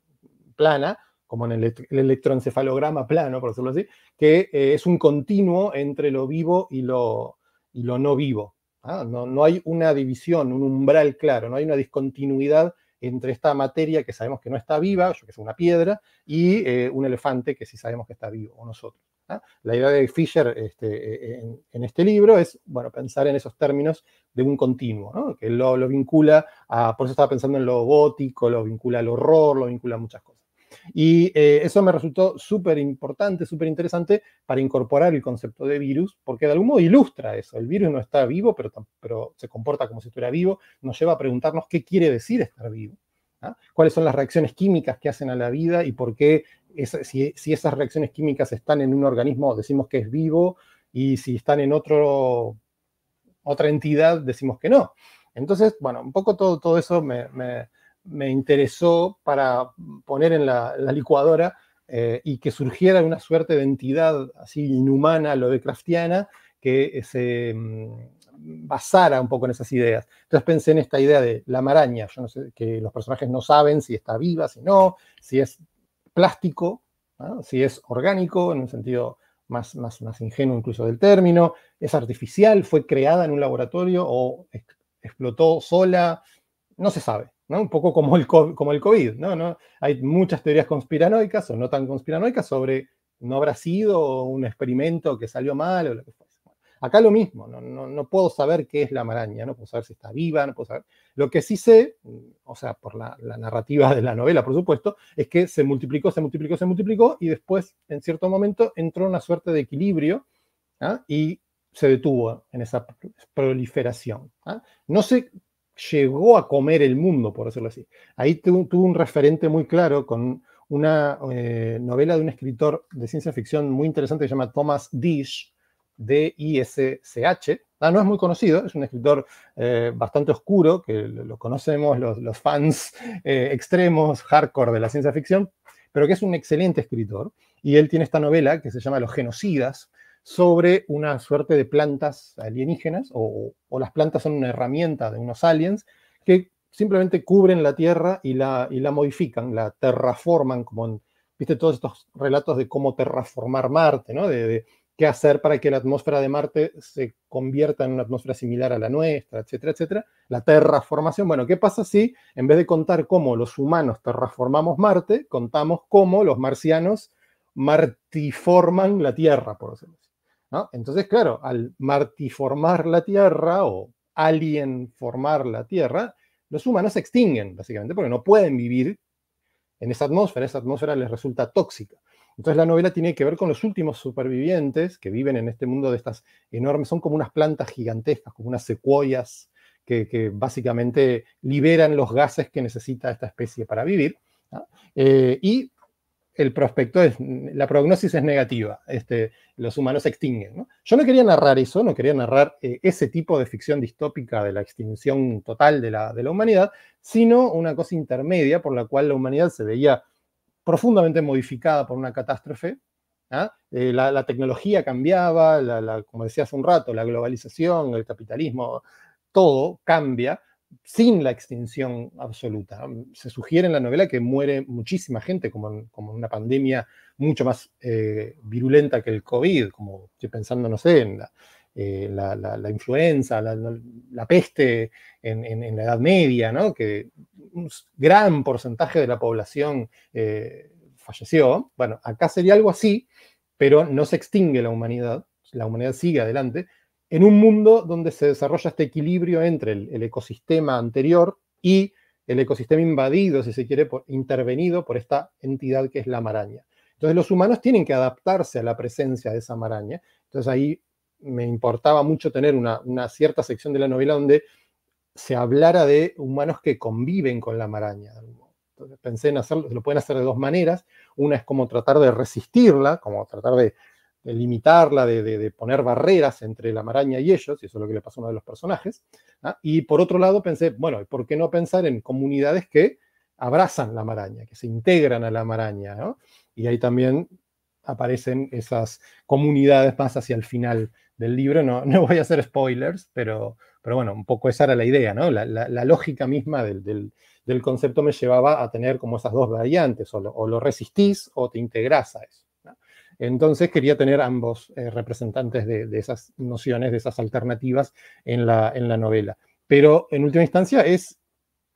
plana, como en el, electroencefalograma plano, por decirlo así, que eh, es un continuo entre lo vivo y lo, lo no vivo. ¿ah? No, hay una división, un umbral claro, no hay una discontinuidad entre esta materia que sabemos que no está viva, yo que es una piedra, y eh, un elefante que sí sabemos que está vivo, o nosotros. ¿ah? La idea de Fisher este, e, e, en, este libro es bueno, pensar en esos términos de un continuo, ¿no? que lo, lo, vincula a, por eso estaba pensando en lo gótico, lo vincula al horror, lo vincula a muchas cosas. Y eh, eso me resultó súper importante, súper interesante para incorporar el concepto de virus, porque de algún modo ilustra eso. El virus no está vivo, pero, pero se comporta como si estuviera vivo, nos lleva a preguntarnos qué quiere decir estar vivo. ¿ah? cuáles son las reacciones químicas que hacen a la vida y por qué si, si, esas reacciones químicas están en un organismo decimos que es vivo y si están en otro, otra entidad decimos que no. Entonces, bueno, un poco todo, todo eso me, me, me interesó para poner en la, licuadora eh, y que surgiera una suerte de entidad así inhumana, lo de craftiana, que eh, se mm, basara un poco en esas ideas. Entonces pensé en esta idea de la maraña, yo no sé, que los personajes no saben si está viva, si no, si es plástico, si es orgánico, en un sentido más, más, más, ingenuo incluso del término, es artificial, fue creada en un laboratorio o explotó sola, no se sabe. Un poco como el, como el COVID, ¿no? Hay muchas teorías conspiranoicas o no tan conspiranoicas sobre no habrá sido un experimento que salió mal o lo que fuese. Acá lo mismo, no, no, puedo saber qué es la maraña, no puedo saber si está viva, no puedo saber. Lo que sí sé, o sea, por la, narrativa de la novela, por supuesto, es que se multiplicó, se multiplicó, se multiplicó y después, en cierto momento, entró una suerte de equilibrio ¿ah? y se detuvo en esa proliferación. ¿ah? No sé llegó a comer el mundo, por decirlo así. Ahí tuvo un referente muy claro con una eh, novela de un escritor de ciencia ficción muy interesante que se llama Thomas Dish, D-I-S-C-H. Ah, no es muy conocido, es un escritor eh, bastante oscuro, que lo conocemos los, fans eh, extremos, hardcore de la ciencia ficción, pero que es un excelente escritor. Y él tiene esta novela que se llama Los Genocidas, sobre una suerte de plantas alienígenas, o, las plantas son una herramienta de unos aliens que simplemente cubren la Tierra y la, y la modifican, la terraforman, como en, viste todos estos relatos de cómo terraformar Marte, ¿no? De, qué hacer para que la atmósfera de Marte se convierta en una atmósfera similar a la nuestra, etcétera, etcétera. La terraformación, bueno, ¿qué pasa si en vez de contar cómo los humanos terraformamos Marte, contamos cómo los marcianos martiforman la Tierra, por decirlo entonces, claro, al martiformar la Tierra o alien formar la Tierra, los humanos se extinguen, básicamente, porque no pueden vivir en esa atmósfera, esa atmósfera les resulta tóxica. Entonces la novela tiene que ver con los últimos supervivientes que viven en este mundo de estas enormes, son como unas plantas gigantescas, como unas secuoyas que, básicamente liberan los gases que necesita esta especie para vivir. Eh, y el prospecto es, la prognosis es negativa, este, los humanos se extinguen. Yo no quería narrar eso, no quería narrar eh, ese tipo de ficción distópica de la extinción total de la, humanidad, sino una cosa intermedia por la cual la humanidad se veía profundamente modificada por una catástrofe, ¿ah? eh, la, tecnología cambiaba, la, como decía hace un rato, la globalización, el capitalismo, todo cambia sin la extinción absoluta. Mm, se sugiere en la novela que muere muchísima gente, como en, una pandemia mucho más eh, virulenta que el COVID, como estoy pensando, no sé, en la, eh, influenza, la, peste en, la Edad Media, ¿no? que un gran porcentaje de la población eh, falleció. Bueno, acá sería algo así, pero no se extingue la humanidad, la humanidad sigue adelante, en un mundo donde se desarrolla este equilibrio entre el, ecosistema anterior y el ecosistema invadido, si se quiere, intervenido por esta entidad que es la maraña. Entonces los humanos tienen que adaptarse a la presencia de esa maraña. Entonces ahí me importaba mucho tener una, una cierta sección de la novela donde se hablara de humanos que conviven con la maraña. Entonces pensé en hacerlo, lo pueden hacer de dos maneras. Una es como tratar de resistirla, como tratar de limitarla, de, de, de, poner barreras entre la maraña y ellos, y eso es lo que le pasó a uno de los personajes. ¿ah? Y por otro lado pensé, bueno, ¿por qué no pensar en comunidades que abrazan la maraña, que se integran a la maraña? Y ahí también aparecen esas comunidades más hacia el final del libro. No, no voy a hacer spoilers, pero, pero bueno, un poco esa era la idea, ¿no? La, lógica misma del, concepto me llevaba a tener como esas dos variantes, o lo, o lo resistís o te integrás a eso. Entonces quería tener ambos eh, representantes de, esas nociones, de esas alternativas en la, en la novela. Pero en última instancia es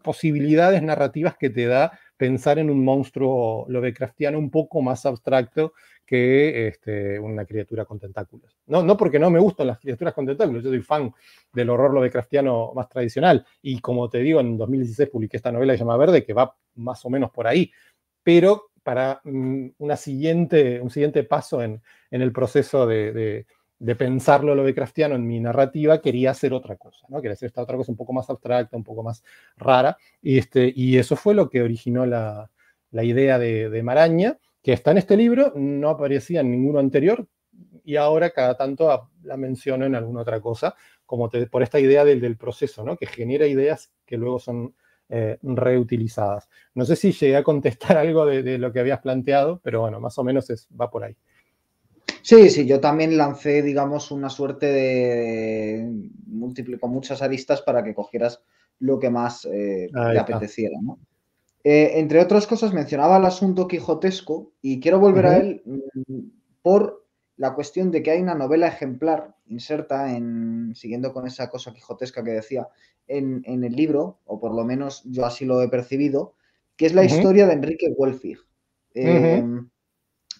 posibilidades narrativas que te da pensar en un monstruo Lovecraftiano un poco más abstracto que este, una criatura con tentáculos. No, no porque no me gustan las criaturas con tentáculos, yo soy fan del horror Lovecraftiano más tradicional y como te digo, en 2016 publiqué esta novela que llama Verde, que va más o menos por ahí, pero para mm, una siguiente, un siguiente paso en, en el proceso de, de, de, pensarlo en mi narrativa, quería hacer otra cosa, ¿no? quería hacer esta otra cosa un poco más abstracta, un poco más rara, y, este, y eso fue lo que originó la, la idea de, de, Maraña, que está en este libro, no aparecía en ninguno anterior, y ahora cada tanto la menciono en alguna otra cosa, como por esta idea del, del proceso, ¿no? que genera ideas que luego son eh, reutilizadas. No sé si llegué a contestar algo de, lo que habías planteado, pero bueno, más o menos es, va por ahí. Sí, sí, yo también lancé, digamos, una suerte de con muchas aristas para que cogieras lo que más eh, te apeteciera, eh, entre otras cosas, mencionaba el asunto quijotesco y quiero volver a él mm, por la cuestión de que hay una novela ejemplar inserta en, siguiendo con esa cosa quijotesca que decía, en, el libro, o por lo menos yo así lo he percibido, que es la historia de Enrique Welfig. Eh,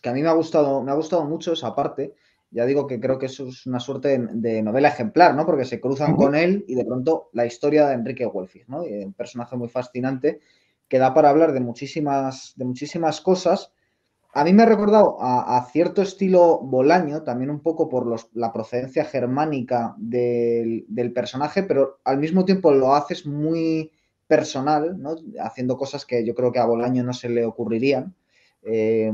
que a mí me ha gustado, me ha gustado mucho esa parte. Ya digo que creo que eso es una suerte de, novela ejemplar, ¿no? Porque se cruzan con él y de pronto la historia de Enrique Welfig, ¿no? Un personaje muy fascinante que da para hablar de muchísimas, de muchísimas cosas a mí me ha recordado a, cierto estilo Bolaño, también un poco por la procedencia germánica del, personaje, pero al mismo tiempo lo haces muy personal, ¿no? haciendo cosas que yo creo que a Bolaño no se le ocurrirían. Eh,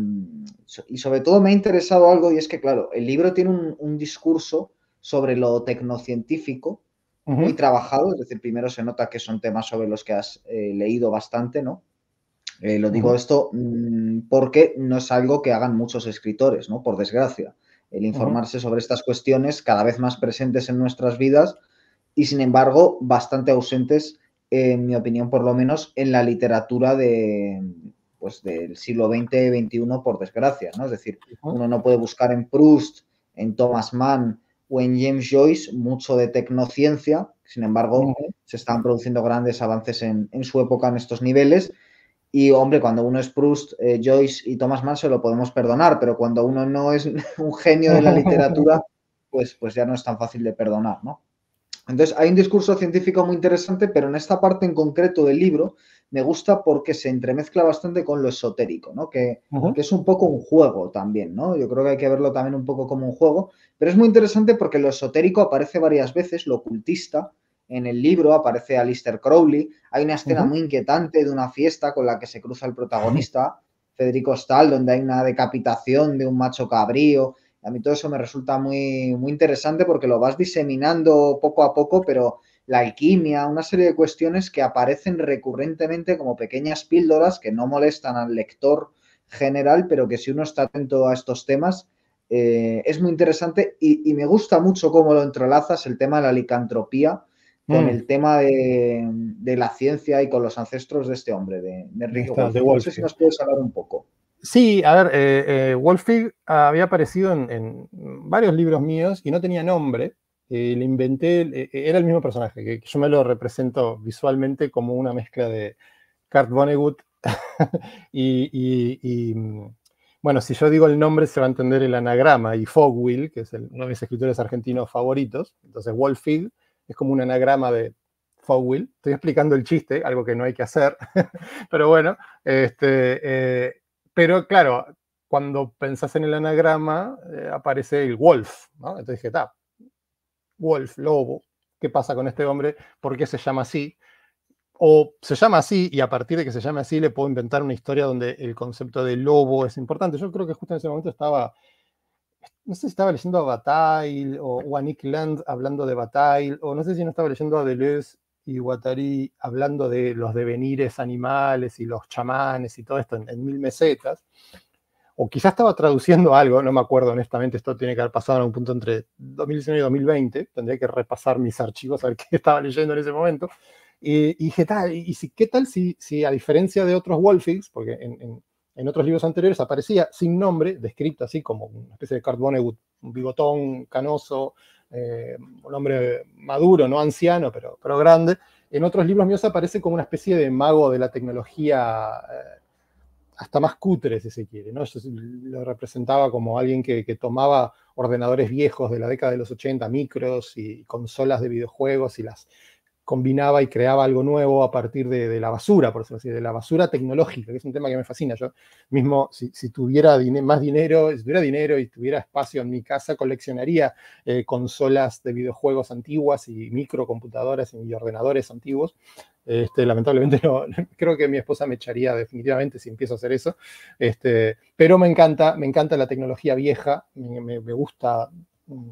y sobre todo me ha interesado algo y es que, claro, el libro tiene un, discurso sobre lo tecnocientífico muy trabajado, es decir, primero se nota que son temas sobre los que has eh, leído bastante, ¿no? Eh, lo digo esto mm, porque no es algo que hagan muchos escritores, ¿no? Por desgracia. El informarse sobre estas cuestiones cada vez más presentes en nuestras vidas y sin embargo bastante ausentes, en mi opinión por lo menos, en la literatura de, pues, del siglo XX y XXI, por desgracia. ¿no? Es decir, uno no puede buscar en Proust, en Thomas Mann o en James Joyce mucho de tecnociencia, sin embargo, se están produciendo grandes avances en, en su época en estos niveles y hombre, cuando uno es Proust, eh, Joyce y Thomas Mann se lo podemos perdonar, pero cuando uno no es un genio de la literatura, pues, pues ya no es tan fácil de perdonar, ¿no? Entonces, hay un discurso científico muy interesante, pero en esta parte en concreto del libro me gusta porque se entremezcla bastante con lo esotérico, ¿no? Que, que, es un poco un juego también, ¿no? Yo creo que hay que verlo también un poco como un juego, pero es muy interesante porque lo esotérico aparece varias veces, lo ocultista, en el libro aparece Alistair Crowley. Hay una escena muy inquietante de una fiesta con la que se cruza el protagonista, Federico Stahl, donde hay una decapitación de un macho cabrío. A mí todo eso me resulta muy, muy interesante porque lo vas diseminando poco a poco, pero la alquimia, una serie de cuestiones que aparecen recurrentemente como pequeñas píldoras que no molestan al lector general, pero que si uno está atento a estos temas, eh, es muy interesante y, me gusta mucho cómo lo entrelazas el tema de la licantropía con mm. el tema de, la ciencia y con los ancestros de este hombre, de, de No sé si nos puedes hablar un poco. Sí, a ver, eh, eh Wolfig había aparecido en, varios libros míos y no tenía nombre. le inventé, eh, eh, era el mismo personaje, que yo me lo represento visualmente como una mezcla de Kurt Vonnegut y, mm, bueno, si yo digo el nombre se va a entender el anagrama y Fogwill, que es el, uno de mis escritores argentinos favoritos, entonces Wolfig es como un anagrama de Fowl. Estoy explicando el chiste, algo que no hay que hacer, pero bueno, este, eh, pero claro, cuando pensás en el anagrama eh, aparece el wolf, ¿no? Entonces dije, wolf, lobo, ¿qué pasa con este hombre? ¿Por qué se llama así? O se llama así y a partir de que se llame así le puedo inventar una historia donde el concepto de lobo es importante. Yo creo que justo en ese momento estaba no sé si estaba leyendo a Bataille o, a Nick Land hablando de Bataille, o no sé si no estaba leyendo a Deleuze y Guattari hablando de los devenires animales y los chamanes y todo esto en, mil mesetas. O quizás estaba traduciendo algo, no me acuerdo honestamente, esto tiene que haber pasado en un punto entre 2019 y 2020, tendría que repasar mis archivos a ver qué estaba leyendo en ese momento. Y, qué tal, y si, qué tal si, si a diferencia de otros wolfings porque en en otros libros anteriores aparecía sin nombre, descrito así como una especie de Kurt un bigotón canoso, eh, un hombre maduro, no anciano, pero, pero grande. En otros libros míos aparece como una especie de mago de la tecnología, eh, hasta más cutre, si se quiere. ¿no? lo representaba como alguien que, que, tomaba ordenadores viejos de la década de los 80, micros y consolas de videojuegos y las combinaba y creaba algo nuevo a partir de, la basura, por decirlo así, de la basura tecnológica, que es un tema que me fascina. Yo mismo, si, tuviera más dinero, si tuviera dinero y tuviera espacio en mi casa, coleccionaría eh, consolas de videojuegos antiguas y microcomputadoras y ordenadores antiguos. Este, lamentablemente no, creo que mi esposa me echaría definitivamente si empiezo a hacer eso. Este, pero me encanta, me encanta la tecnología vieja, me gusta mm,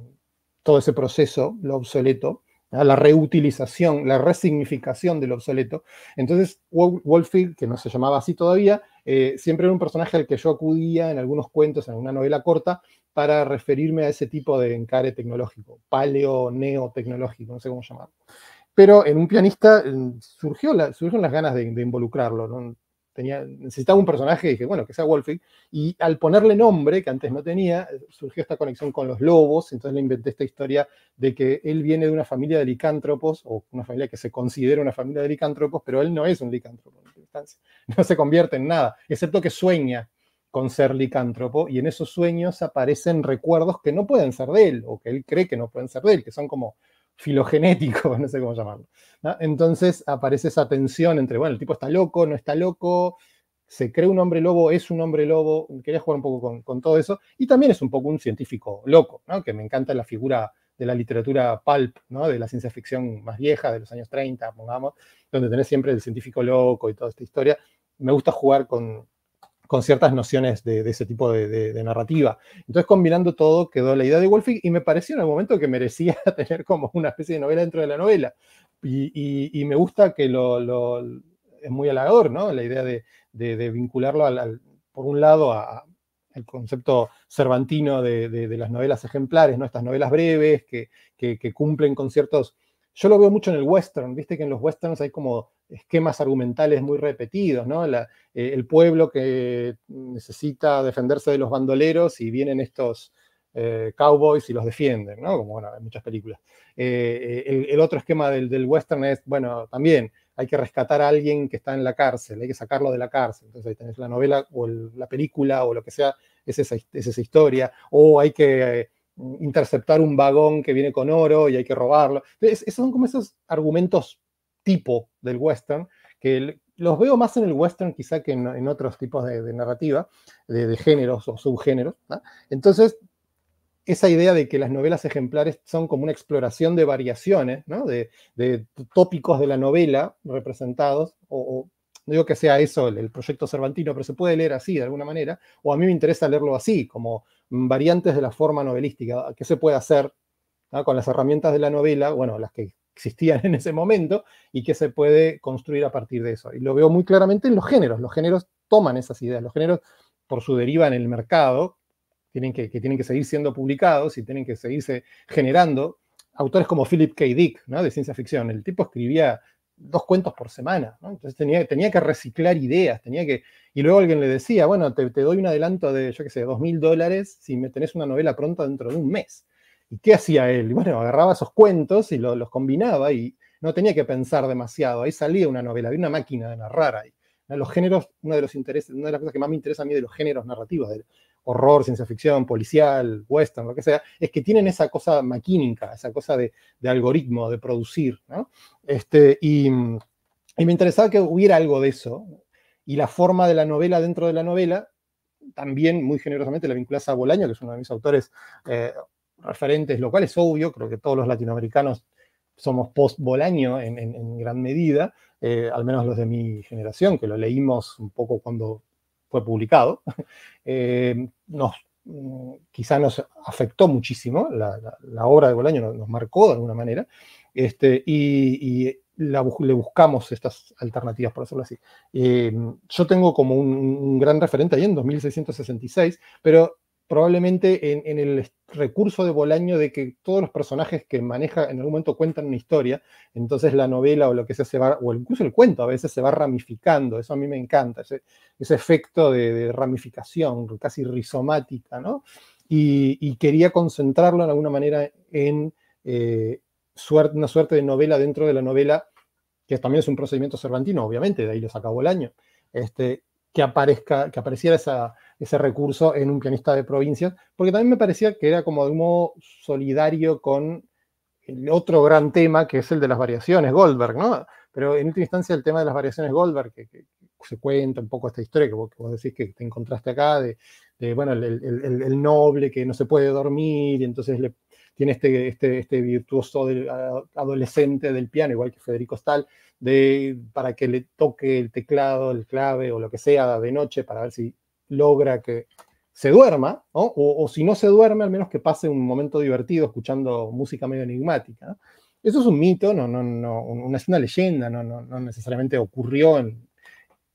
todo ese proceso, lo obsoleto, la reutilización, la resignificación del obsoleto. Entonces, Wolfield, que no se llamaba así todavía, eh, siempre era un personaje al que yo acudía en algunos cuentos, en una novela corta, para referirme a ese tipo de encare tecnológico, paleo, neotecnológico, no sé cómo llamarlo. Pero en un pianista mm, surgió surgieron las ganas de, de involucrarlo. ¿no? necesitaba un personaje y dije, bueno, que sea Wolfie. Y al ponerle nombre, que antes no tenía, surgió esta conexión con los lobos, entonces le inventé esta historia de que él viene de una familia de licántropos, o una familia que se considera una familia de licántropos, pero él no es un licántropo no se convierte en nada, excepto que sueña con ser licántropo y en esos sueños aparecen recuerdos que no pueden ser de él o que él cree que no pueden ser de él, que son como filogenético, no sé cómo llamarlo. Entonces aparece esa tensión entre, bueno, el tipo está loco, no está loco, se cree un hombre lobo, es un hombre lobo, quería jugar un poco con, todo eso, y también es un poco un científico loco, que me encanta la figura de la literatura pulp, de la ciencia ficción más vieja, de los años 30, pongamos, donde tenés siempre el científico loco y toda esta historia. Me gusta jugar con, con ciertas nociones de, ese tipo de, narrativa. Entonces, combinando todo, quedó la idea de Wolfig, y me pareció en el momento que merecía tener como una especie de novela dentro de la novela. Y, me gusta que lo, es muy halagador, ¿no? La idea de, vincularlo, al, por un lado, al concepto cervantino de, las novelas ejemplares, ¿no? estas novelas breves que cumplen con ciertos yo lo veo mucho en el western, viste que en los westerns hay como esquemas argumentales muy repetidos, ¿no? Eh, el pueblo que necesita defenderse de los bandoleros y vienen estos eh, cowboys y los defienden, ¿no? Como bueno, en muchas películas. Eh, el, otro esquema del, western es, bueno, también hay que rescatar a alguien que está en la cárcel, hay que sacarlo de la cárcel. Entonces ahí tenés la novela o la película o lo que sea, es esa, es esa historia. O hay que interceptar un vagón que viene con oro y hay que robarlo. esos son como esos argumentos tipo del western, que los veo más en el western quizá que en, otros tipos de, narrativa, de, géneros o subgéneros. Entonces, esa idea de que las novelas ejemplares son como una exploración de variaciones, de, tópicos de la novela representados o no digo que sea eso el, proyecto cervantino, pero se puede leer así de alguna manera, o a mí me interesa leerlo así, como mm, variantes de la forma novelística, ah, que se puede hacer con las herramientas de la novela, bueno, las que existían en ese momento, y que se puede construir a partir de eso. Y lo veo muy claramente en los géneros, los géneros toman esas ideas, los géneros por su deriva en el mercado, tienen que, tienen que seguir siendo publicados y tienen que seguirse generando autores como Philip K. Dick, ¿no? de ciencia ficción. El tipo escribía dos cuentos por semana, ¿no? Entonces tenía, tenía que reciclar ideas, tenía que... Y luego alguien le decía, bueno, te, doy un adelanto de, yo qué sé, dos mil dólares si me tenés una novela pronta dentro de un mes. ¿Y qué hacía él? bueno, agarraba esos cuentos y los combinaba y no tenía que pensar demasiado. Ahí salía una novela, había una máquina de narrar ahí. Los géneros, uno de los intereses, una de las cosas que más me interesa a mí de los géneros narrativos, de, horror, ciencia ficción, policial, western, lo que sea, es que tienen esa cosa maquínica, esa cosa de, algoritmo, de producir, Este, y, me interesaba que hubiera algo de eso, y la forma de la novela dentro de la novela, también muy generosamente la vinculas a Bolaño, que es uno de mis autores eh, referentes, lo cual es obvio, creo que todos los latinoamericanos somos post-Bolaño en, gran medida, eh, al menos los de mi generación, que lo leímos un poco cuando publicado, eh, nos, mm, quizá nos afectó muchísimo, la, obra de Bolaño nos, marcó de alguna manera, este, y, le buscamos estas alternativas, por hacerlo así. Eh, yo tengo como un, un, gran referente ahí en 2666, pero probablemente en, el recurso de Bolaño de que todos los personajes que maneja en algún momento cuentan una historia, entonces la novela o lo que sea se va, o incluso el cuento a veces se va ramificando, eso a mí me encanta, ese, efecto de, ramificación casi rizomática, ¿no? Y, quería concentrarlo en alguna manera en eh, una suerte de novela dentro de la novela, que también es un procedimiento cervantino, obviamente, de ahí lo saca Bolaño, este, que, aparezca, que apareciera esa ese recurso en un pianista de provincias, porque también me parecía que era como de un modo solidario con el otro gran tema que es el de las variaciones Goldberg, ¿no? Pero en última instancia el tema de las variaciones Goldberg, que, se cuenta un poco esta historia que vos, decís que te encontraste acá, de, bueno, el, noble que no se puede dormir, y entonces tiene este, este, este virtuoso adolescente del piano, igual que Federico Stahl, de, para que le toque el teclado, el clave o lo que sea de noche, para ver si logra que se duerma, o, si no se duerme, al menos que pase un momento divertido escuchando música medio enigmática. Eso es un mito, no, no, una, es una leyenda, no, necesariamente ocurrió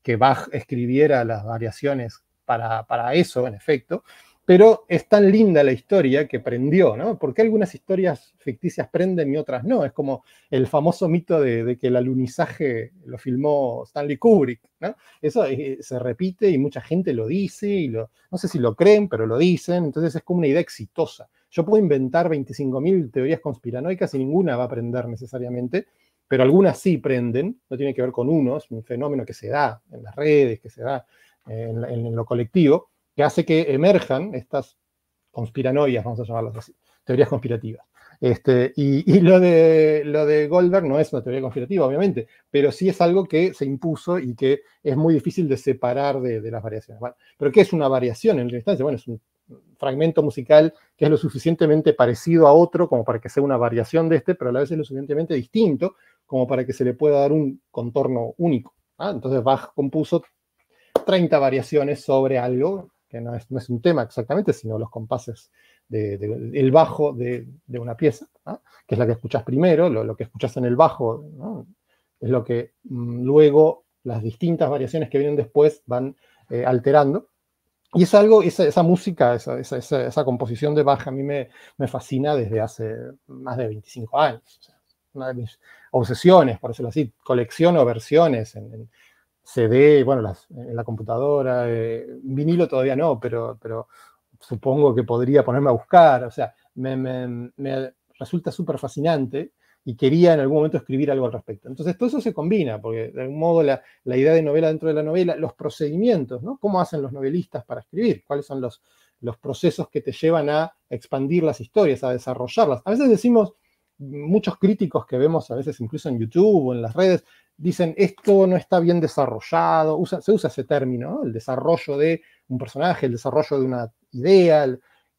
que Bach escribiera las variaciones para, para eso, en efecto, pero es tan linda la historia que prendió, ¿no? Porque algunas historias ficticias prenden y otras no? Es como el famoso mito de, que el alunizaje lo filmó Stanley Kubrick, ¿no? Eso eh, eh, se repite y mucha gente lo dice, y no sé si lo creen, pero lo dicen, entonces es como una idea exitosa. Yo puedo inventar 25.000 teorías conspiranoicas y ninguna va a prender necesariamente, pero algunas sí prenden, no tiene que ver con uno, es un fenómeno que se da en las redes, que se da eh, en lo colectivo, que hace que emerjan estas conspiranoias, vamos a llamarlas así, teorías conspirativas. Este, y, y lo, de, lo de Goldberg no es una teoría conspirativa, obviamente, pero sí es algo que se impuso y que es muy difícil de separar de, las variaciones. pero ¿qué es una variación en la instancia? Bueno, es un fragmento musical que es lo suficientemente parecido a otro como para que sea una variación de este, pero a la vez es lo suficientemente distinto como para que se le pueda dar un contorno único. ¿ah? Entonces Bach compuso 30 variaciones sobre algo que no es, un tema exactamente, sino los compases del bajo de, una pieza, que es la que escuchas primero, lo, que escuchas en el bajo es lo que mm, luego las distintas variaciones que vienen después van eh, alterando. Y es algo, esa, música, esa, esa, esa, composición de baja a mí me, me, fascina desde hace más de 25 años. una de mis obsesiones, por decirlo así, colecciono versiones en CD, bueno, las, en la computadora, eh, vinilo todavía no, pero, pero supongo que podría ponerme a buscar, o sea, me, resulta súper fascinante y quería en algún momento escribir algo al respecto. Entonces, todo eso se combina, porque de algún modo la, idea de novela dentro de la novela, los procedimientos, ¿no? ¿Cómo hacen los novelistas para escribir? ¿Cuáles son los procesos que te llevan a expandir las historias, a desarrollarlas? A veces decimos, muchos críticos que vemos a veces incluso en YouTube o en las redes dicen esto no está bien desarrollado, se usa ese término, el desarrollo de un personaje, el desarrollo de una idea, el,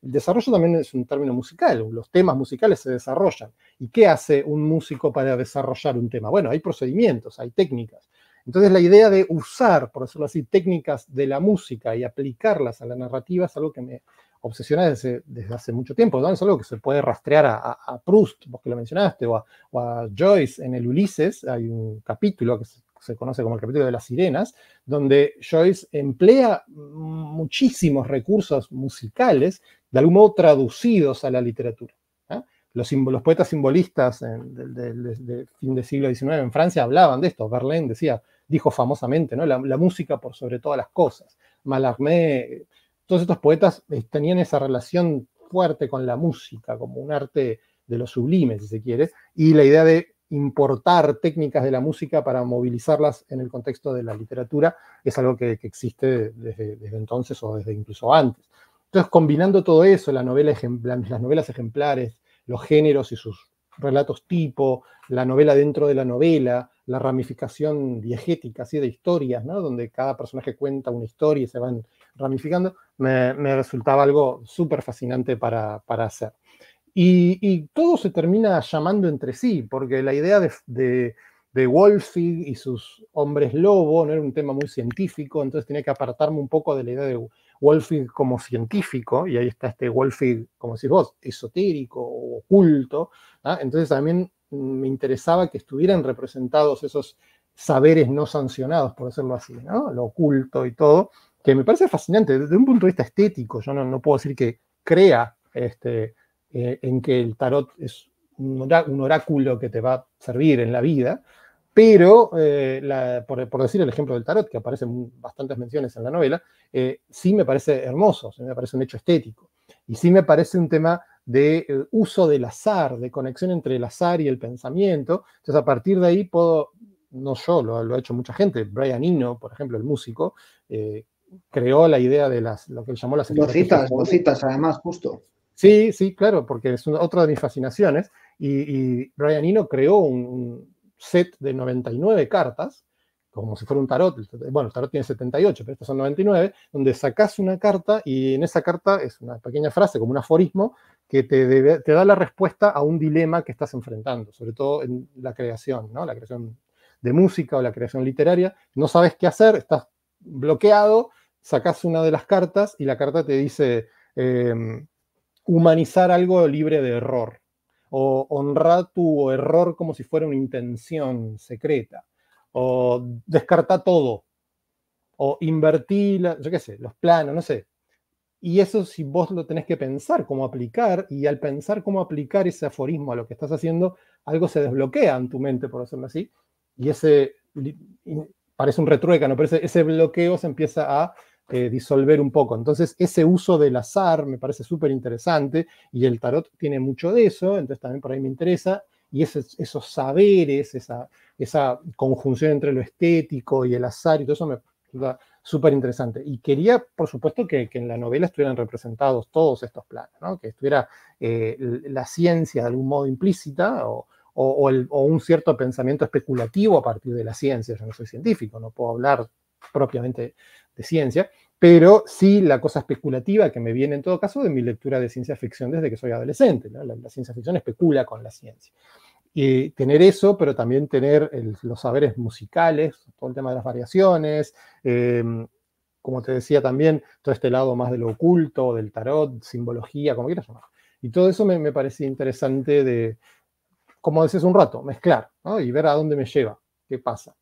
el, desarrollo también es un término musical, los temas musicales se desarrollan. ¿Y qué hace un músico para desarrollar un tema? Bueno, hay procedimientos, hay técnicas. Entonces la idea de usar, por decirlo así, técnicas de la música y aplicarlas a la narrativa es algo que me, obsesiona desde, hace mucho tiempo. ¿no? Es algo que se puede rastrear a, Proust, vos que lo mencionaste, o a, Joyce en el Ulises. Hay un capítulo que se, conoce como el capítulo de las sirenas, donde Joyce emplea muchísimos recursos musicales, de algún modo traducidos a la literatura. ¿ah? Los, poetas simbolistas del de, fin del siglo XIX en Francia hablaban de esto. Verlaine decía, dijo famosamente, ¿no? la, la música por sobre todas las cosas. Mallarmé todos estos poetas eh, tenían esa relación fuerte con la música, como un arte de lo sublime, si se quiere, y la idea de importar técnicas de la música para movilizarlas en el contexto de la literatura es algo que, existe desde, entonces o desde incluso antes. Entonces, combinando todo eso, las novelas ejemplares, los géneros y sus relatos tipo, la novela dentro de la novela, la ramificación diegética, así de historias, ¿no? donde cada personaje cuenta una historia y se van ramificando, me, resultaba algo súper fascinante para, hacer. Y, todo se termina llamando entre sí, porque la idea de, de, de Wolfig y sus hombres lobo no era un tema muy científico, entonces tenía que apartarme un poco de la idea de, ...Wolfing como científico, y ahí está este Wolfing, como decís vos, esotérico o oculto, ¿ah? entonces también me interesaba que estuvieran representados esos saberes no sancionados, por decirlo así, lo oculto y todo, que me parece fascinante desde un punto de vista estético, yo no, puedo decir que crea este, eh, en que el tarot es un oráculo que te va a servir en la vida, pero eh, por, decir el ejemplo del tarot, que aparecen bastantes menciones en la novela, eh, sí me parece hermoso, se me parece un hecho estético. Y sí me parece un tema de eh, uso del azar, de conexión entre el azar y el pensamiento. Entonces, a partir de ahí puedo, no yo, lo, ha hecho mucha gente, Brian Eno, por ejemplo, el músico, creó la idea de las, lo que él llamó las... cositas cositas, además, justo. Sí, sí, claro, porque es otra de mis fascinaciones. Y, Brian Eno creó un set de 99 cartas, como si fuera un tarot. Bueno, el tarot tiene 78, pero estas son 99, donde sacas una carta y en esa carta es una pequeña frase, como un aforismo, que te, te da la respuesta a un dilema que estás enfrentando, sobre todo en la creación, ¿no? La creación de música o la creación literaria. No sabes qué hacer, estás bloqueado, sacas una de las cartas y la carta te dice em, humanizar algo libre de error o honrar tu error como si fuera una intención secreta, o descarta todo, o invertir, yo qué sé, los planos, no sé. Y eso si vos lo tenés que pensar, cómo aplicar, y al pensar cómo aplicar ese aforismo a lo que estás haciendo, algo se desbloquea en tu mente, por hacerlo así, y ese, parece un retruécano, pero ese bloqueo se empieza a eh, disolver un poco. Entonces, ese uso del azar me parece súper interesante y el tarot tiene mucho de eso, entonces también por ahí me interesa. Y esos saberes, esa, esa conjunción entre lo estético y el azar y todo eso me resulta súper interesante. Y quería, por supuesto, que, en la novela estuvieran representados todos estos planos, que estuviera eh, la ciencia de algún modo implícita o, o, un cierto pensamiento especulativo a partir de la ciencia. Yo no soy científico, no puedo hablar propiamente de ciencia, pero sí la cosa especulativa que me viene en todo caso de mi lectura de ciencia ficción desde que soy adolescente. La, ciencia ficción especula con la ciencia. Y tener eso, pero también tener los saberes musicales, todo el tema de las variaciones, em, como te decía también, todo este lado más de lo oculto, del tarot, simbología, como quieras llamar. Y todo eso me, parece interesante de, como decías un rato, mezclar y ver a dónde me lleva, qué pasa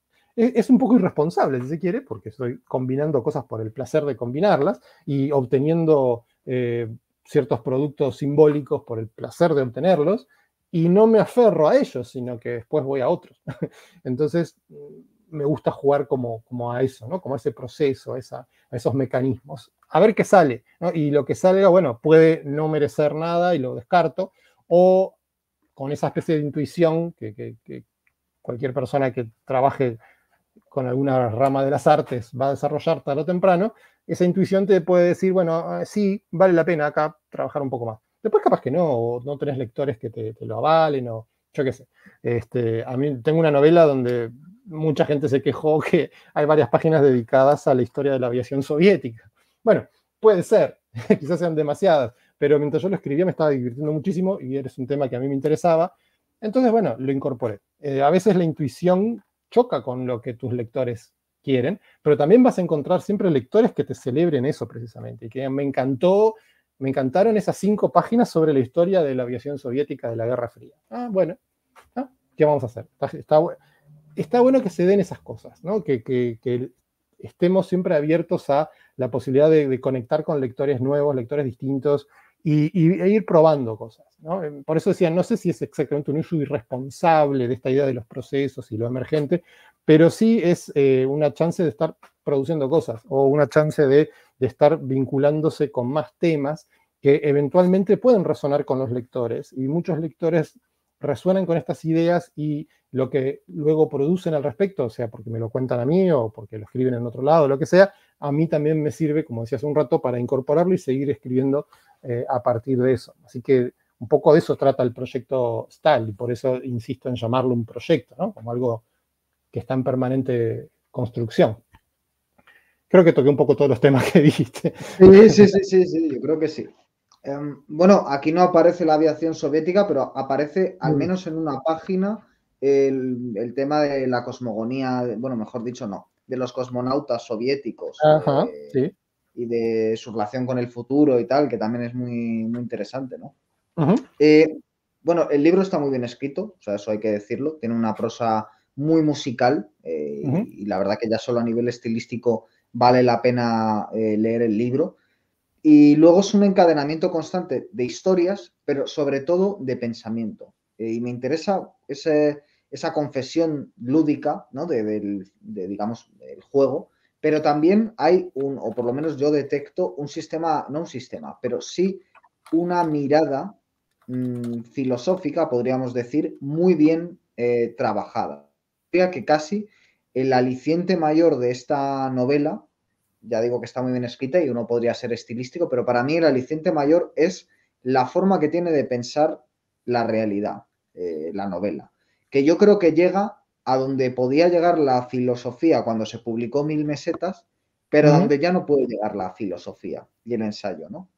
es un poco irresponsable, si se quiere, porque estoy combinando cosas por el placer de combinarlas y obteniendo eh, ciertos productos simbólicos por el placer de obtenerlos y no me aferro a ellos, sino que después voy a otros. Entonces, mm, me gusta jugar como, como a eso, ¿no? como a ese proceso, a, esos mecanismos. A ver qué sale. Y lo que salga, bueno, puede no merecer nada y lo descarto, o con esa especie de intuición que cualquier persona que trabaje con alguna rama de las artes va a desarrollar tarde o temprano, esa intuición te puede decir, bueno, ah, sí, vale la pena acá trabajar un poco más. Después capaz que no, o no tenés lectores que te, lo avalen, o yo qué sé. Este, a mí tengo una novela donde mucha gente se quejó que hay varias páginas dedicadas a la historia de la aviación soviética. Bueno, puede ser, quizás sean demasiadas, pero mientras yo lo escribía me estaba divirtiendo muchísimo y era un tema que a mí me interesaba. Entonces, bueno, lo incorporé. Eh, a veces la intuición choca con lo que tus lectores quieren, pero también vas a encontrar siempre lectores que te celebren eso precisamente, y que me encantó, me encantaron esas cinco páginas sobre la historia de la aviación soviética de la Guerra Fría. Ah, bueno, ¿qué vamos a hacer? Está, bueno que se den esas cosas, que, estemos siempre abiertos a la posibilidad de conectar con lectores nuevos, lectores distintos, y, e ir probando cosas. Eh, por eso decía, no sé si es exactamente un uso irresponsable de esta idea de los procesos y lo emergente, pero sí es eh, una chance de estar produciendo cosas o una chance de, de estar vinculándose con más temas que eventualmente pueden resonar con los lectores. Y muchos lectores resuenan con estas ideas y lo que luego producen al respecto, o sea, porque me lo cuentan a mí o porque lo escriben en otro lado, lo que sea, a mí también me sirve, como decía hace un rato, para incorporarlo y seguir escribiendo eh, a partir de eso. Así que un poco de eso trata el proyecto STAL, y por eso insisto en llamarlo un proyecto, como algo que está en permanente construcción. Creo que toqué un poco todos los temas que dijiste. Sí, sí, sí, sí, yo creo que sí. Em, bueno, aquí no aparece la aviación soviética, pero aparece al mm. menos en una página el tema de la cosmogonía, bueno, mejor dicho, no, de los cosmonautas soviéticos eh, y de su relación con el futuro y tal, que también es muy, muy interesante, ¿no? Eh, bueno, el libro está muy bien escrito, eso hay que decirlo. Tiene una prosa muy musical eh, y la verdad que ya solo a nivel estilístico vale la pena leer el libro. Y luego es un encadenamiento constante de historias, pero sobre todo de pensamiento. y me interesa ese, esa confesión lúdica, ¿no? del, el juego, pero también hay un, o por lo menos yo detecto un sistema, no un sistema, pero sí una mirada mm, filosófica, podríamos decir, muy bien eh, trabajada. vea que casi el aliciente mayor de esta novela, ya digo que está muy bien escrita y uno podría ser estilístico, pero para mí el aliciente mayor es la forma que tiene de pensar la realidad, eh, la novela que yo creo que llega a donde podía llegar la filosofía cuando se publicó Mil Mesetas, pero donde ya no puede llegar la filosofía y el ensayo, ¿no?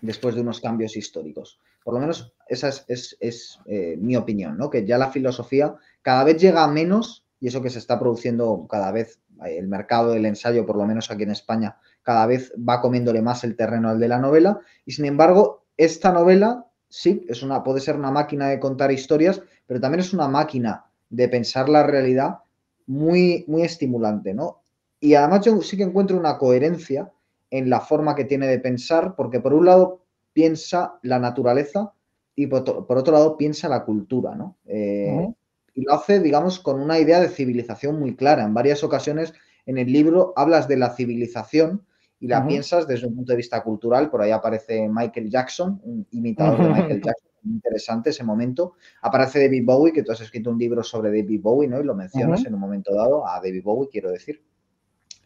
Después de unos cambios históricos. Por lo menos esa es, eh, mi opinión, ¿no? Que ya la filosofía cada vez llega a menos y eso que se está produciendo cada vez, eh, el mercado del ensayo, por lo menos aquí en España, cada vez va comiéndole más el terreno al de la novela. Y sin embargo, esta novela sí, es una, puede ser una máquina de contar historias, pero también es una máquina de pensar la realidad muy, muy estimulante, ¿no? Y además yo sí que encuentro una coherencia en la forma que tiene de pensar, porque por un lado piensa la naturaleza y por, otro, lado piensa la cultura, ¿no? Eh, y lo hace, digamos, con una idea de civilización muy clara. En varias ocasiones en el libro hablas de la civilización y la piensas desde un punto de vista cultural. Por ahí aparece Michael Jackson, un imitador de Michael Jackson, interesante ese momento. Aparece David Bowie, que tú has escrito un libro sobre David Bowie, ¿no? Y lo mencionas en un momento dado, a David Bowie, quiero decir.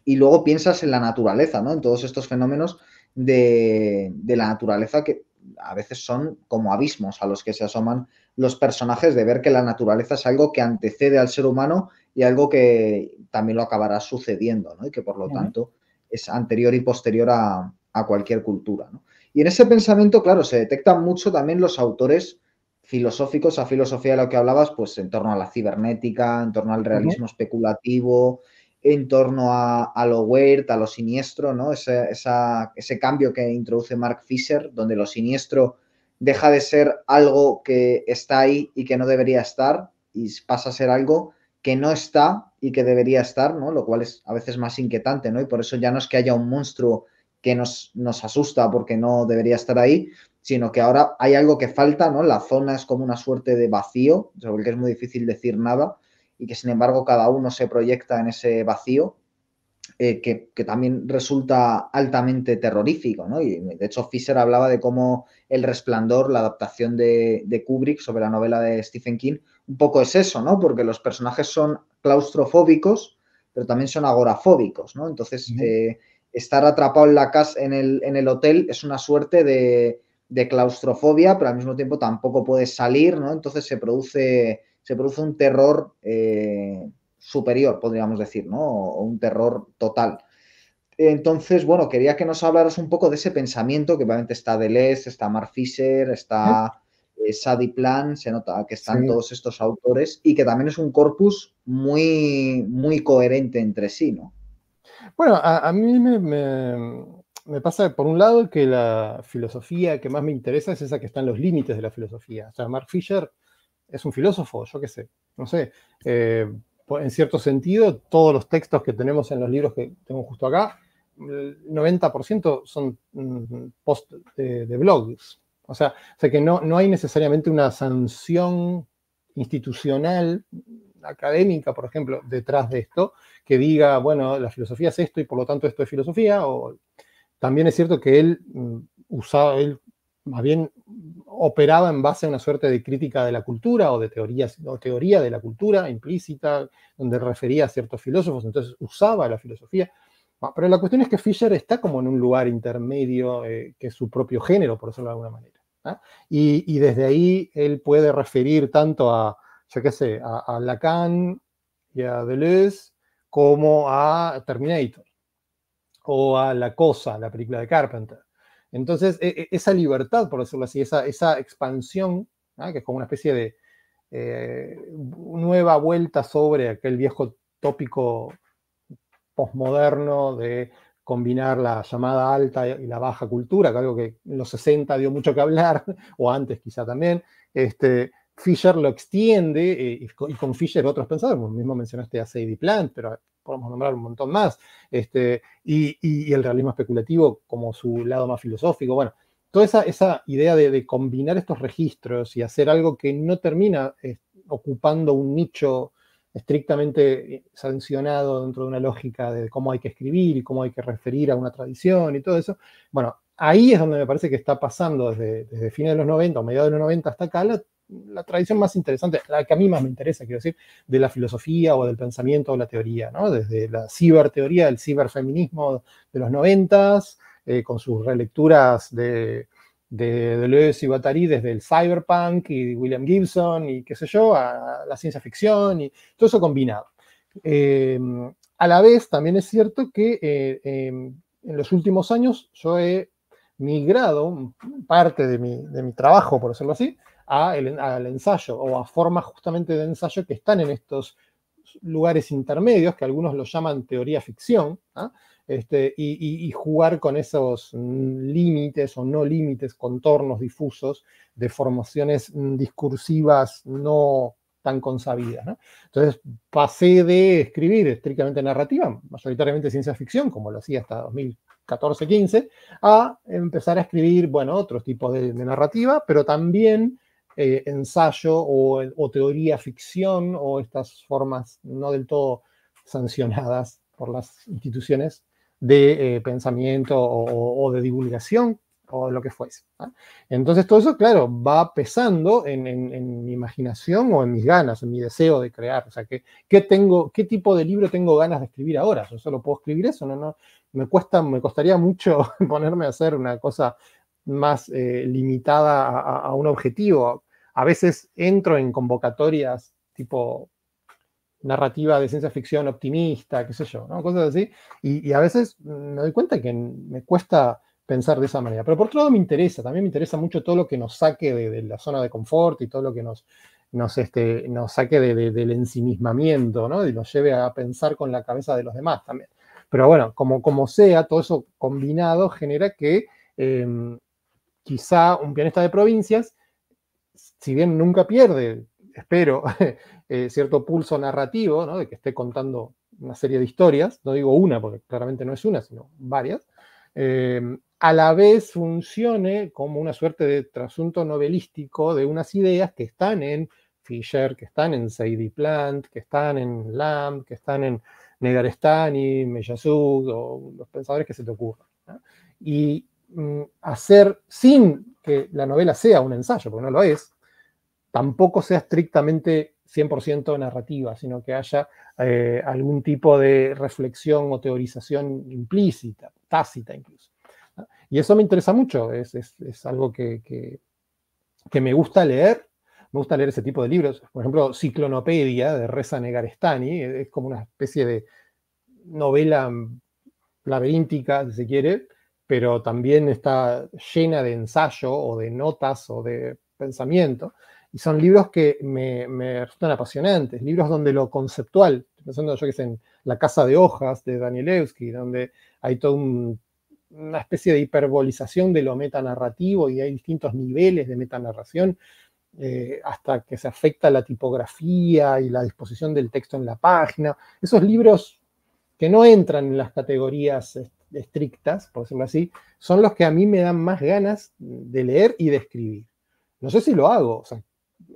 Y luego piensas en la naturaleza, ¿no? En todos estos fenómenos de, la naturaleza que a veces son como abismos a los que se asoman los personajes de ver que la naturaleza es algo que antecede al ser humano y algo que también lo acabará sucediendo, ¿no? Y que por lo tanto es anterior y posterior a, cualquier cultura. Y en ese pensamiento, claro, se detectan mucho también los autores filosóficos, a filosofía de lo que hablabas, pues en torno a la cibernética, en torno al realismo especulativo, en torno a, lo weird, a lo siniestro, ¿no? Ese, ese cambio que introduce Mark Fisher, donde lo siniestro deja de ser algo que está ahí y que no debería estar, y pasa a ser algo que no está, y que debería estar, ¿no? Lo cual es a veces más inquietante, ¿no? Y por eso ya no es que haya un monstruo que nos, nos asusta porque no debería estar ahí, sino que ahora hay algo que falta, ¿no? La zona es como una suerte de vacío, sobre el que es muy difícil decir nada, y que sin embargo cada uno se proyecta en ese vacío, eh, que, también resulta altamente terrorífico, ¿no? Y de hecho Fisher hablaba de cómo El Resplandor, la adaptación de, de Kubrick sobre la novela de Stephen King, un poco es eso, ¿no? Porque los personajes son claustrofóbicos, pero también son agorafóbicos, ¿no? Entonces, eh, estar atrapado en la casa, en el, hotel, es una suerte de, claustrofobia, pero al mismo tiempo tampoco puedes salir, ¿no? Entonces se produce, se produce un terror eh, superior, podríamos decir, ¿no? un terror total. Entonces, bueno, quería que nos hablaras un poco de ese pensamiento que obviamente está Deleuze, está Mark Fisher, está... Plan, se nota que están todos estos autores y que también es un corpus muy, muy coherente entre sí, ¿no? Bueno, a, mí me, pasa, por un lado, que la filosofía que más me interesa es esa que está en los límites de la filosofía. O sea, Mark Fisher es un filósofo, yo qué sé, no sé. Eh, en cierto sentido, todos los textos que tenemos en los libros que tengo justo acá, el 90% son mm, post eh, de blogs, o sea, que no, no hay necesariamente una sanción institucional, académica, por ejemplo, detrás de esto, que diga, bueno, la filosofía es esto y por lo tanto esto es filosofía. O... También es cierto que él mm, usaba, él más bien operaba en base a una suerte de crítica de la cultura o de teorías, o teoría de la cultura implícita, donde refería a ciertos filósofos, entonces usaba la filosofía. Ah, pero la cuestión es que Fisher está como en un lugar intermedio eh, que es su propio género, por decirlo de alguna manera. ¿ah? Y, desde ahí él puede referir tanto a, yo qué sé, a, Lacan y a Deleuze como a Terminator o a La Cosa, la película de Carpenter. Entonces, e, e, esa libertad, por decirlo así, esa, expansión, ¿ah? que es como una especie de eh, nueva vuelta sobre aquel viejo tópico postmoderno de combinar la llamada alta y la baja cultura, que algo que en los 60 dio mucho que hablar, o antes quizá también. Este, Fisher lo extiende eh, y, con, Fisher otros pensadores, mismo mencionaste a Sadie Plant, pero podemos nombrar un montón más, este, y, el realismo especulativo como su lado más filosófico. Bueno, toda esa, idea de, combinar estos registros y hacer algo que no termina eh, ocupando un nicho estrictamente eh, sancionado dentro de una lógica de cómo hay que escribir y cómo hay que referir a una tradición y todo eso. Bueno, ahí es donde me parece que está pasando desde, desde fines de los 90 o mediados de los 90 hasta acá la, tradición más interesante, la que a mí más me interesa, quiero decir, de la filosofía o del pensamiento o la teoría, ¿no? Desde la ciberteoría, el ciberfeminismo de los 90, eh, con sus relecturas de de Deleuze y Guattari, desde el cyberpunk y William Gibson y qué sé yo, a la ciencia ficción y todo eso combinado. Em, a la vez, también es cierto que eh, em, en los últimos años yo he migrado parte de mi, trabajo, por decirlo así, al ensayo o a formas justamente de ensayo que están en estos lugares intermedios, que algunos lo llaman teoría ficción, ¿ah? Este, y, jugar con esos límites o no límites, contornos difusos de formaciones mm, discursivas no tan consabidas. Entonces pasé de escribir estrictamente narrativa, mayoritariamente ciencia ficción, como lo hacía hasta 2014-15, a empezar a escribir, bueno, otros tipos de, narrativa, pero también eh, ensayo o teoría ficción o estas formas no del todo sancionadas por las instituciones de eh, pensamiento o, de divulgación o lo que fuese. ¿ah? Entonces todo eso, claro, va pesando en, mi imaginación o en mis ganas, en mi deseo de crear. O sea, ¿qué, tengo, ¿qué tipo de libro tengo ganas de escribir ahora? Yo solo puedo escribir eso, no, no, me, cuesta, me costaría mucho ponerme a hacer una cosa más eh, limitada a, un objetivo. A veces entro en convocatorias tipo narrativa de ciencia ficción optimista, qué sé yo, ¿no? cosas así. Y, a veces me doy cuenta que me cuesta pensar de esa manera. Pero por otro lado me interesa, también me interesa mucho todo lo que nos saque de, la zona de confort y todo lo que nos, nos este, saque del ensimismamiento, ¿no? Y nos lleve a pensar con la cabeza de los demás también. Pero bueno, como, como sea, todo eso combinado genera que em, quizá un pianista de provincias, si bien nunca pierde espero, eh, cierto pulso narrativo, de que esté contando una serie de historias, no digo una, porque claramente no es una, sino varias, em, a la vez funcione como una suerte de trasunto novelístico de unas ideas que están en Fisher, que están en Sadie Plant, que están en Lamb, que están en Negarestani, Meyazud, o los pensadores que se te ocurran. Y mm, hacer sin que la novela sea un ensayo, porque no lo es, tampoco sea estrictamente 100% narrativa, sino que haya eh, algún tipo de reflexión o teorización implícita, tácita incluso. Y eso me interesa mucho, es, algo que, que, me gusta leer, me gusta leer ese tipo de libros. Por ejemplo, Ciclonopedia de Reza Negarestani, e, es como una especie de novela laberíntica, si se quiere, pero también está llena de ensayo o de notas o de pensamiento. Y son libros que me, resultan apasionantes, libros donde lo conceptual, pensando yo que es en La Casa de Hojas de Daniel Danielewski, donde hay toda una especie de hiperbolización de lo metanarrativo y hay distintos niveles de metanarración. Eh, hasta que se afecta la tipografía y la disposición del texto en la página. Esos libros que no entran en las categorías estrictas, por decirlo así, son los que a mí me dan más ganas de leer y de escribir. No sé si lo hago, o sea,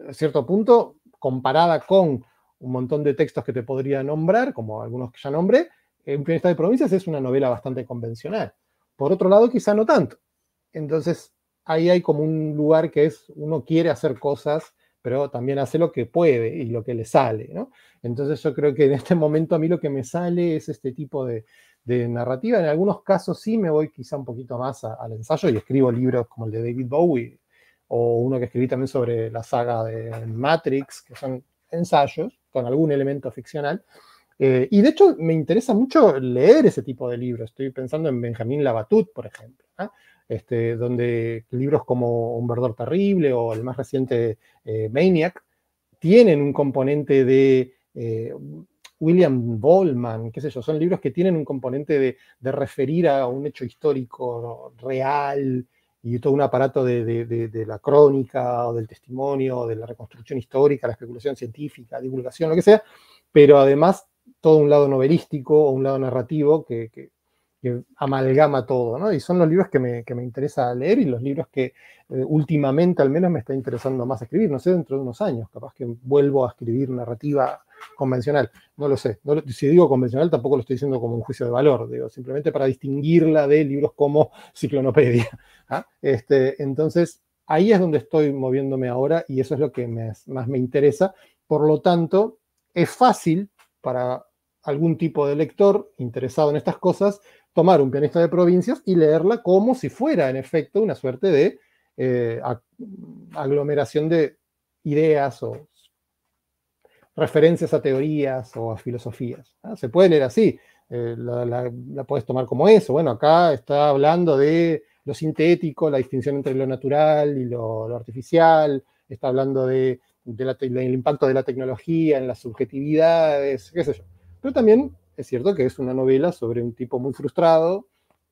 a cierto punto, comparada con un montón de textos que te podría nombrar, como algunos que ya nombré, En eh, pianista de provincias es una novela bastante convencional. Por otro lado, quizá no tanto. Entonces, ahí hay como un lugar que es, uno quiere hacer cosas, pero también hace lo que puede y lo que le sale, ¿no? Entonces yo creo que en este momento a mí lo que me sale es este tipo de, narrativa. En algunos casos sí me voy quizá un poquito más al ensayo y escribo libros como el de David Bowie, o uno que escribí también sobre la saga de Matrix, que son ensayos con algún elemento ficcional. Eh, y de hecho me interesa mucho leer ese tipo de libros. Estoy pensando en Benjamín Labatut, por ejemplo, este, donde libros como Un verdor terrible o el más reciente eh, Maniac tienen un componente de eh, William Bollman, qué sé yo, son libros que tienen un componente de, de referir a un hecho histórico real, y todo un aparato de, la crónica o del testimonio, de la reconstrucción histórica, la especulación científica, divulgación, lo que sea, pero además todo un lado novelístico o un lado narrativo que, amalgama todo, ¿no? Y son los libros que me, interesa leer y los libros que eh, últimamente al menos me está interesando más escribir, no sé, dentro de unos años, capaz que vuelvo a escribir narrativa convencional. No lo sé. si digo convencional, tampoco lo estoy diciendo como un juicio de valor, simplemente para distinguirla de libros como Ciclonopedia. ¿ah? Este, entonces, ahí es donde estoy moviéndome ahora y eso es lo que más me interesa. Por lo tanto, es fácil para algún tipo de lector interesado en estas cosas tomar un pianista de provincias y leerla como si fuera, en efecto, una suerte de eh, aglomeración de ideas o referencias a teorías o a filosofías. Se puede leer así, eh, la, puedes tomar como eso. Bueno, acá está hablando de lo sintético, la distinción entre lo natural y lo, artificial, está hablando del impacto de la tecnología en las subjetividades, qué sé yo. Pero también es cierto que es una novela sobre un tipo muy frustrado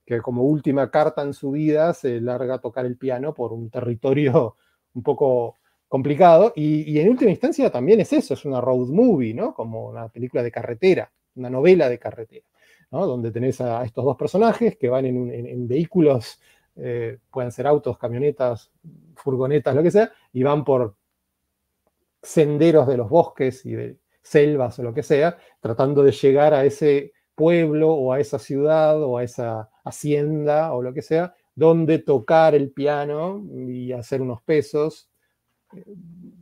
que como última carta en su vida se larga a tocar el piano por un territorio un poco complicado. Y, en última instancia también es eso, es una road movie, ¿no? Como una película de carretera, una novela de carretera, Donde tenés a estos dos personajes que van en, vehículos, eh, pueden ser autos, camionetas, furgonetas, lo que sea, y van por senderos de los bosques y de selvas o lo que sea, tratando de llegar a ese pueblo o a esa ciudad o a esa hacienda o lo que sea, donde tocar el piano y hacer unos pesos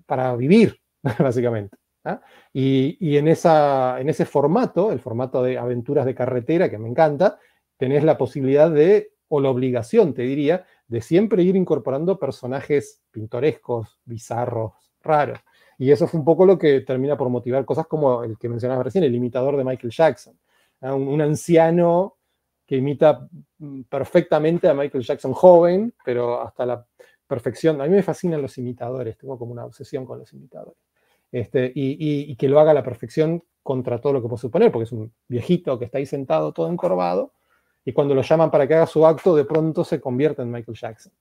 para vivir, básicamente. ¿ah? Y, en, esa, en, ese formato, el formato de aventuras de carretera, que me encanta, tenés la posibilidad de, o la obligación, te diría, de siempre ir incorporando personajes pintorescos, bizarros, raros. Y eso fue un poco lo que termina por motivar cosas como el que mencionabas recién, el imitador de Michael Jackson. ¿ah? un, anciano que imita mm, perfectamente a Michael Jackson joven, pero hasta la, perfección. A mí me fascinan los imitadores, tengo como una obsesión con los imitadores. Este, y, que lo haga la perfección contra todo lo que puedo suponer, porque es un viejito que está ahí sentado todo encorvado, y cuando lo llaman para que haga su acto, de pronto se convierte en Michael Jackson.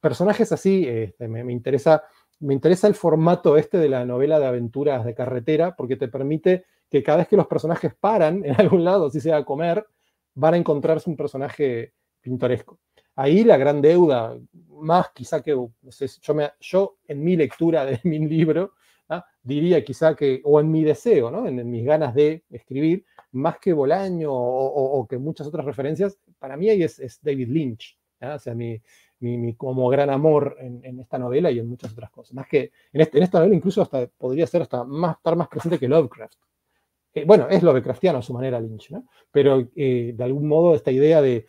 Personajes así, este, me, interesa, me interesa el formato este de la novela de aventuras de carretera, porque te permite que cada vez que los personajes paran en algún lado, si sea a comer, van a encontrarse un personaje pintoresco ahí la gran deuda, más quizá que, yo, en mi lectura de mi libro, diría quizá que, o en mi deseo, ¿no? en, mis ganas de escribir, más que Bolaño o, que muchas otras referencias, para mí ahí es, David Lynch, o sea, mi, como gran amor en, esta novela y en muchas otras cosas. Más que en, este, en esta novela incluso hasta podría ser hasta más, estar más presente que Lovecraft. Eh, bueno, es Lovecraftiano a su manera Lynch, ¿no? pero eh, de algún modo esta idea de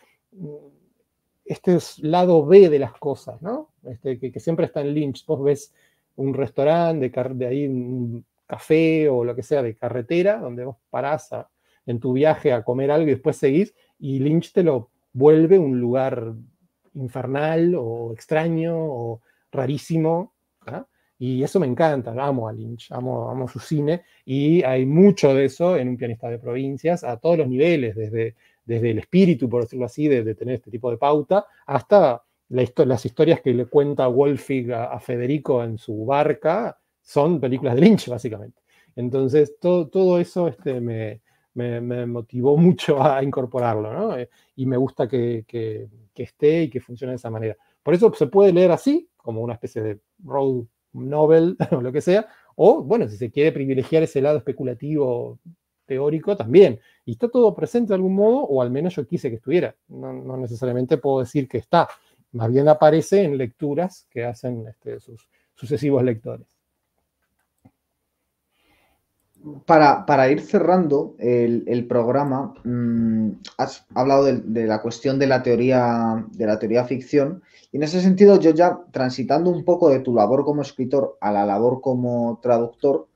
este es lado B de las cosas, ¿no? Este, que, siempre está en Lynch. Vos ves un restaurante, de, ahí un café o lo que sea de carretera, donde vos parás en tu viaje a comer algo y después seguís, y Lynch te lo vuelve un lugar infernal o extraño o rarísimo. ¿ah? Y eso me encanta, amo a Lynch, amo, amo su cine, y hay mucho de eso en un pianista de provincias a todos los niveles, desde desde el espíritu, por decirlo así, de, tener este tipo de pauta, hasta las historias que le cuenta Wolfig a, a, Federico en su barca son películas de Lynch, básicamente. Entonces, todo, todo eso este, me, me, motivó mucho a incorporarlo, ¿no? Eh, y me gusta que, que, que, esté y que funcione de esa manera. Por eso se puede leer así, como una especie de road novel o lo que sea, o bueno, si se quiere privilegiar ese lado especulativo teórico también. Y está todo presente de algún modo, o al menos yo quise que estuviera. No, necesariamente puedo decir que está, más bien aparece en lecturas que hacen este, sus sucesivos lectores. Para, ir cerrando el, programa, mm, has hablado de, de, la cuestión de la teoría de la teoría ficción. Y en ese sentido, yo ya transitando un poco de tu labor como escritor a la labor como traductor,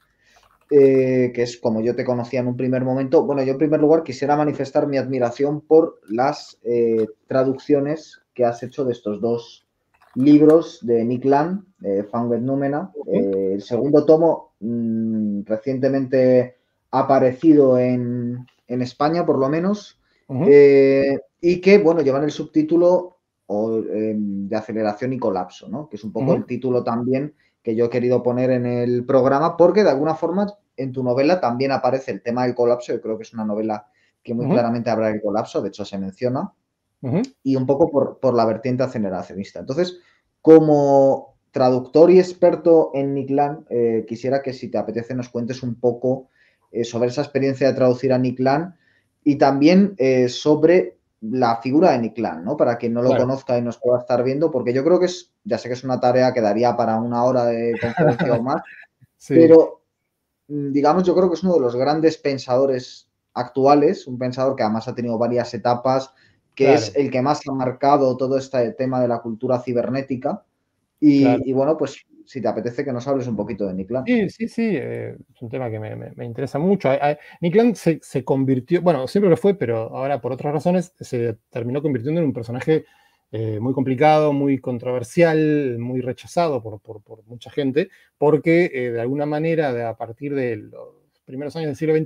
eh, que es como yo te conocía en un primer momento. Bueno, yo en primer lugar quisiera manifestar mi admiración por las eh, traducciones que has hecho de estos dos libros de Nick Land, eh, Númena. el segundo tomo mm, recientemente aparecido en, España, por lo menos, eh, y que, bueno, llevan el subtítulo em, de aceleración y colapso, ¿no? Que es un poco el título también que yo he querido poner en el programa porque de alguna forma en tu novela también aparece el tema del colapso. Yo creo que es una novela que muy claramente habla del colapso, de hecho se menciona, y un poco por, la vertiente aceleracionista. Entonces, como traductor y experto en Niklan, eh, quisiera que si te apetece nos cuentes un poco eh, sobre esa experiencia de traducir a Niklan y también eh, sobre la figura de Niklan, ¿no? Para quien no lo conozca y nos pueda estar viendo, porque yo creo que es, ya sé que es una tarea que daría para una hora de conferencia o más, pero Mm, digamos, yo creo que es uno de los grandes pensadores actuales, un pensador que además ha tenido varias etapas, que es el que más ha marcado todo este tema de la cultura cibernética. Y, bueno, pues si te apetece que nos hables un poquito de Niklan. Sí, sí, sí, eh, es un tema que me, interesa mucho. Niklan se, se, convirtió, bueno, siempre lo fue, pero ahora por otras razones se terminó convirtiendo en un personaje eh, muy complicado, muy controversial, muy rechazado por, mucha gente, porque eh, de alguna manera a partir de los primeros años del siglo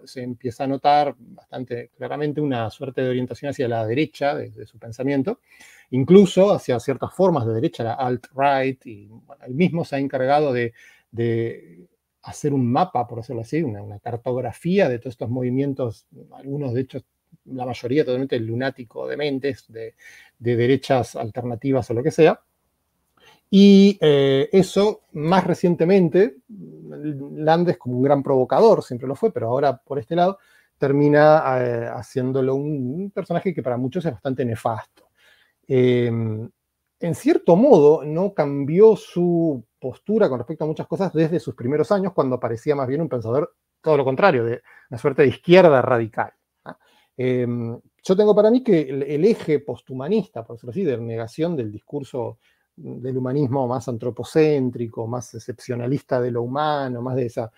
XXI se empieza a notar bastante claramente una suerte de orientación hacia la derecha de, su pensamiento, incluso hacia ciertas formas de derecha, la alt-right, y bueno, él mismo se ha encargado de, hacer un mapa, por decirlo así, una, una, cartografía de todos estos movimientos, algunos de hecho la mayoría totalmente lunático de mentes, de, derechas alternativas o lo que sea. Y eh, eso, más recientemente, Landes como un gran provocador, siempre lo fue, pero ahora por este lado, termina eh, haciéndolo un, personaje que para muchos es bastante nefasto. Em, en cierto modo, no cambió su postura con respecto a muchas cosas desde sus primeros años, cuando parecía más bien un pensador, todo lo contrario, de una suerte de izquierda radical. Em, yo tengo para mí que el, eje posthumanista, por decirlo así, de negación del discurso del humanismo más antropocéntrico, más excepcionalista de lo humano, más de esa,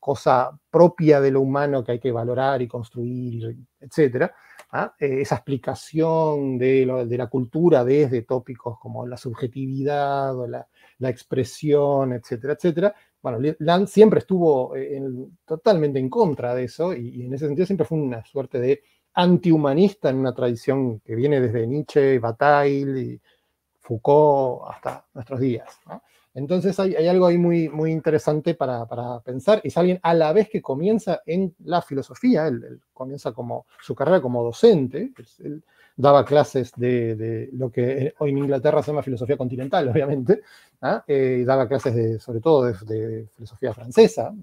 cosa propia de lo humano que hay que valorar y construir, etc. ¿ah? Eh, esa explicación de, la cultura desde tópicos como la subjetividad o la, la expresión, etcétera, etcétera, bueno, Land siempre estuvo eh, totalmente en contra de eso y, en ese sentido siempre fue una suerte de antihumanista en una tradición que viene desde Nietzsche, Bataille, y Foucault hasta nuestros días. Entonces hay, algo ahí muy, muy interesante para, pensar. Y es alguien a la vez que comienza en la filosofía, él, comienza como su carrera como docente, daba clases de, lo que hoy en Inglaterra se llama filosofía continental, obviamente, y ¿ah? eh, daba clases de, sobre todo de, filosofía francesa,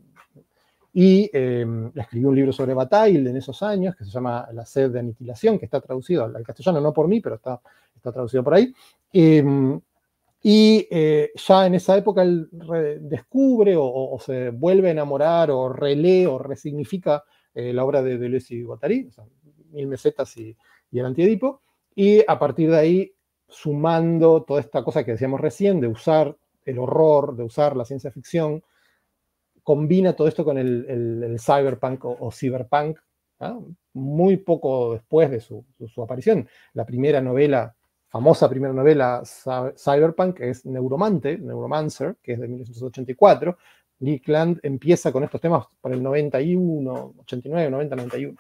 y em, escribió un libro sobre Bataille en esos años, que se llama La sed de aniquilación, que está traducido al castellano, no por mí, pero está, está traducido por ahí. Em, y eh, ya en esa época él descubre o, se vuelve a enamorar o relee o resignifica eh, la obra de Deleuze y Guattari, o Mil Mesetas y, y el antiedipo, y a partir de ahí sumando toda esta cosa que decíamos recién, de usar el horror, de usar la ciencia ficción, combina todo esto con el, cyberpunk o, cyberpunk, ¿ah? muy poco después de su, aparición. La primera novela, famosa primera novela cyberpunk que es Neuromante, Neuromancer, que es de 1984. Nick Land empieza con estos temas por el 91, 89, 90, 91.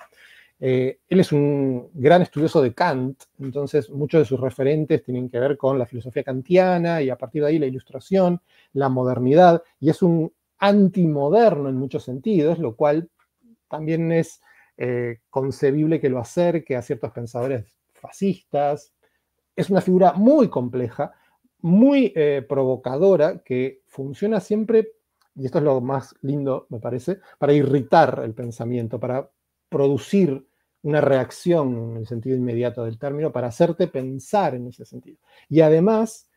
Eh, él es un gran estudioso de Kant, entonces muchos de sus referentes tienen que ver con la filosofía kantiana y a partir de ahí la ilustración, la modernidad, y es un antimoderno en muchos sentidos, lo cual también es eh, concebible que lo acerque a ciertos pensadores fascistas. Es una figura muy compleja, muy eh, provocadora, que funciona siempre, y esto es lo más lindo, me parece, para irritar el pensamiento, para producir una reacción en el sentido inmediato del término para hacerte pensar en ese sentido. Y además,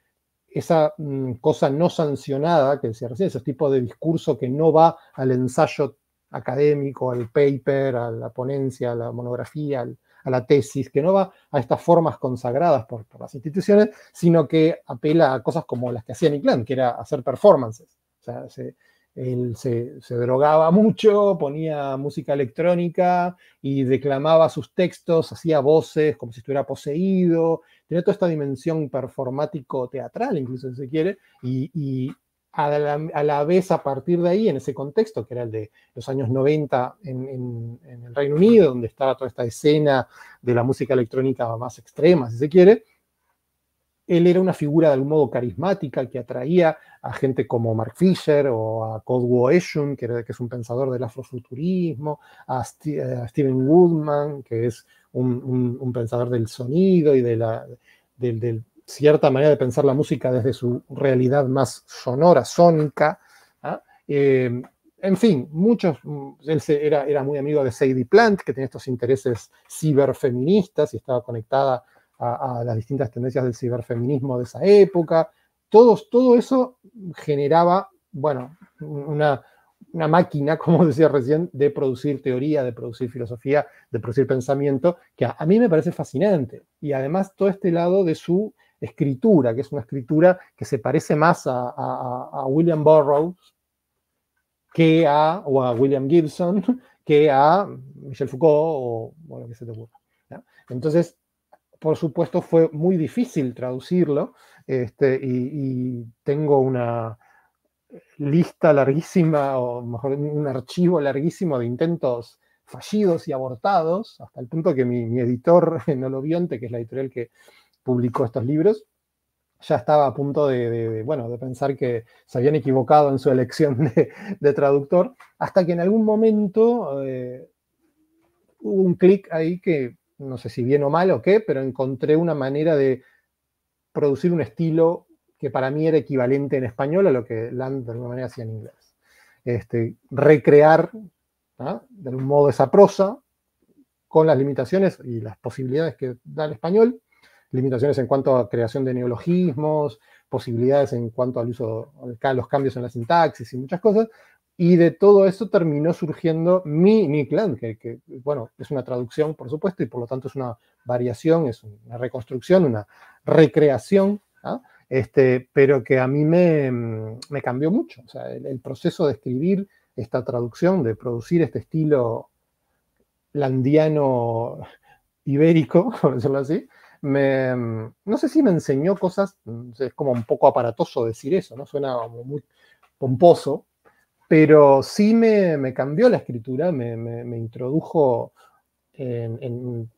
esa mm, cosa no sancionada que decía recién, ese tipo de discurso que no va al ensayo académico, al paper, a la ponencia, a la monografía, a la tesis, que no va a estas formas consagradas por, las instituciones, sino que apela a cosas como las que hacía Nick Land, que era hacer performances. O sea, se, él se, drogaba mucho, ponía música electrónica y declamaba sus textos, hacía voces como si estuviera poseído, tenía toda esta dimensión performático-teatral, incluso si se quiere, y, a, la, vez a partir de ahí, en ese contexto que era el de los años 90 en, en el Reino Unido, donde estaba toda esta escena de la música electrónica más extrema, si se quiere, él era una figura de algún modo carismática que atraía a gente como Mark Fisher o a Codwo Eshun, que, es un pensador del afrofuturismo, a, eh, Steven Woodman, que es un, pensador del sonido y de la cierta manera de pensar la música desde su realidad más sonora, sónica. ¿ah? Eh, en fin, muchos, mm, él era, era muy amigo de Sadie Plant, que tenía estos intereses ciberfeministas y estaba conectada a, las distintas tendencias del ciberfeminismo de esa época. todo eso generaba, bueno, una, máquina, como decía recién, de producir teoría, de producir filosofía, de producir pensamiento, que a, mí me parece fascinante. Y además todo este lado de su escritura, que es una escritura que se parece más a, William Burroughs que a, o a William Gibson que a Michel Foucault o, lo que se te ocurra. Entonces, por supuesto, fue muy difícil traducirlo este, y, tengo una lista larguísima, o mejor, un archivo larguísimo de intentos fallidos y abortados, hasta el punto que mi, editor, Nolovionte, que es la editorial que publicó estos libros, ya estaba a punto de, bueno, de pensar que se habían equivocado en su elección de, traductor, hasta que en algún momento eh, hubo un clic ahí que no sé si bien o mal o qué, pero encontré una manera de producir un estilo que para mí era equivalente en español a lo que Land de alguna manera hacía en inglés. Este, recrear de algún modo esa prosa con las limitaciones y las posibilidades que da el español, limitaciones en cuanto a creación de neologismos, posibilidades en cuanto al uso, los cambios en la sintaxis y muchas cosas, y de todo eso terminó surgiendo mi Nick que, que, bueno, es una traducción, por supuesto, y por lo tanto es una variación, es una reconstrucción, una recreación, ¿ah? este, pero que a mí me, mm, cambió mucho. O sea, el, proceso de escribir esta traducción, de producir este estilo landiano ibérico, por decirlo así, me, mm, no sé si me enseñó cosas, mm, es como un poco aparatoso decir eso, ¿no? Suena muy pomposo, pero sí me, me, cambió la escritura, me, me, introdujo en, en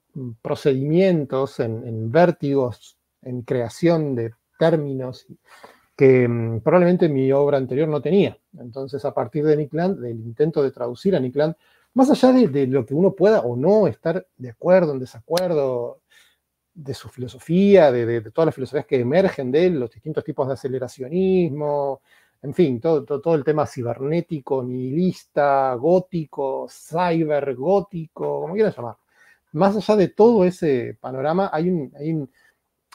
procedimientos, en, vértigos, en creación de términos que mm, probablemente mi obra anterior no tenía. Entonces, a partir de Nick Land, del intento de traducir a Nick Land, más allá de, de, lo que uno pueda o no estar de acuerdo, en desacuerdo, de su filosofía, de, de todas las filosofías que emergen de él, los distintos tipos de aceleracionismo, en fin, todo, todo, el tema cibernético, nihilista, gótico, cybergótico, como quieras llamar. Más allá de todo ese panorama, hay un,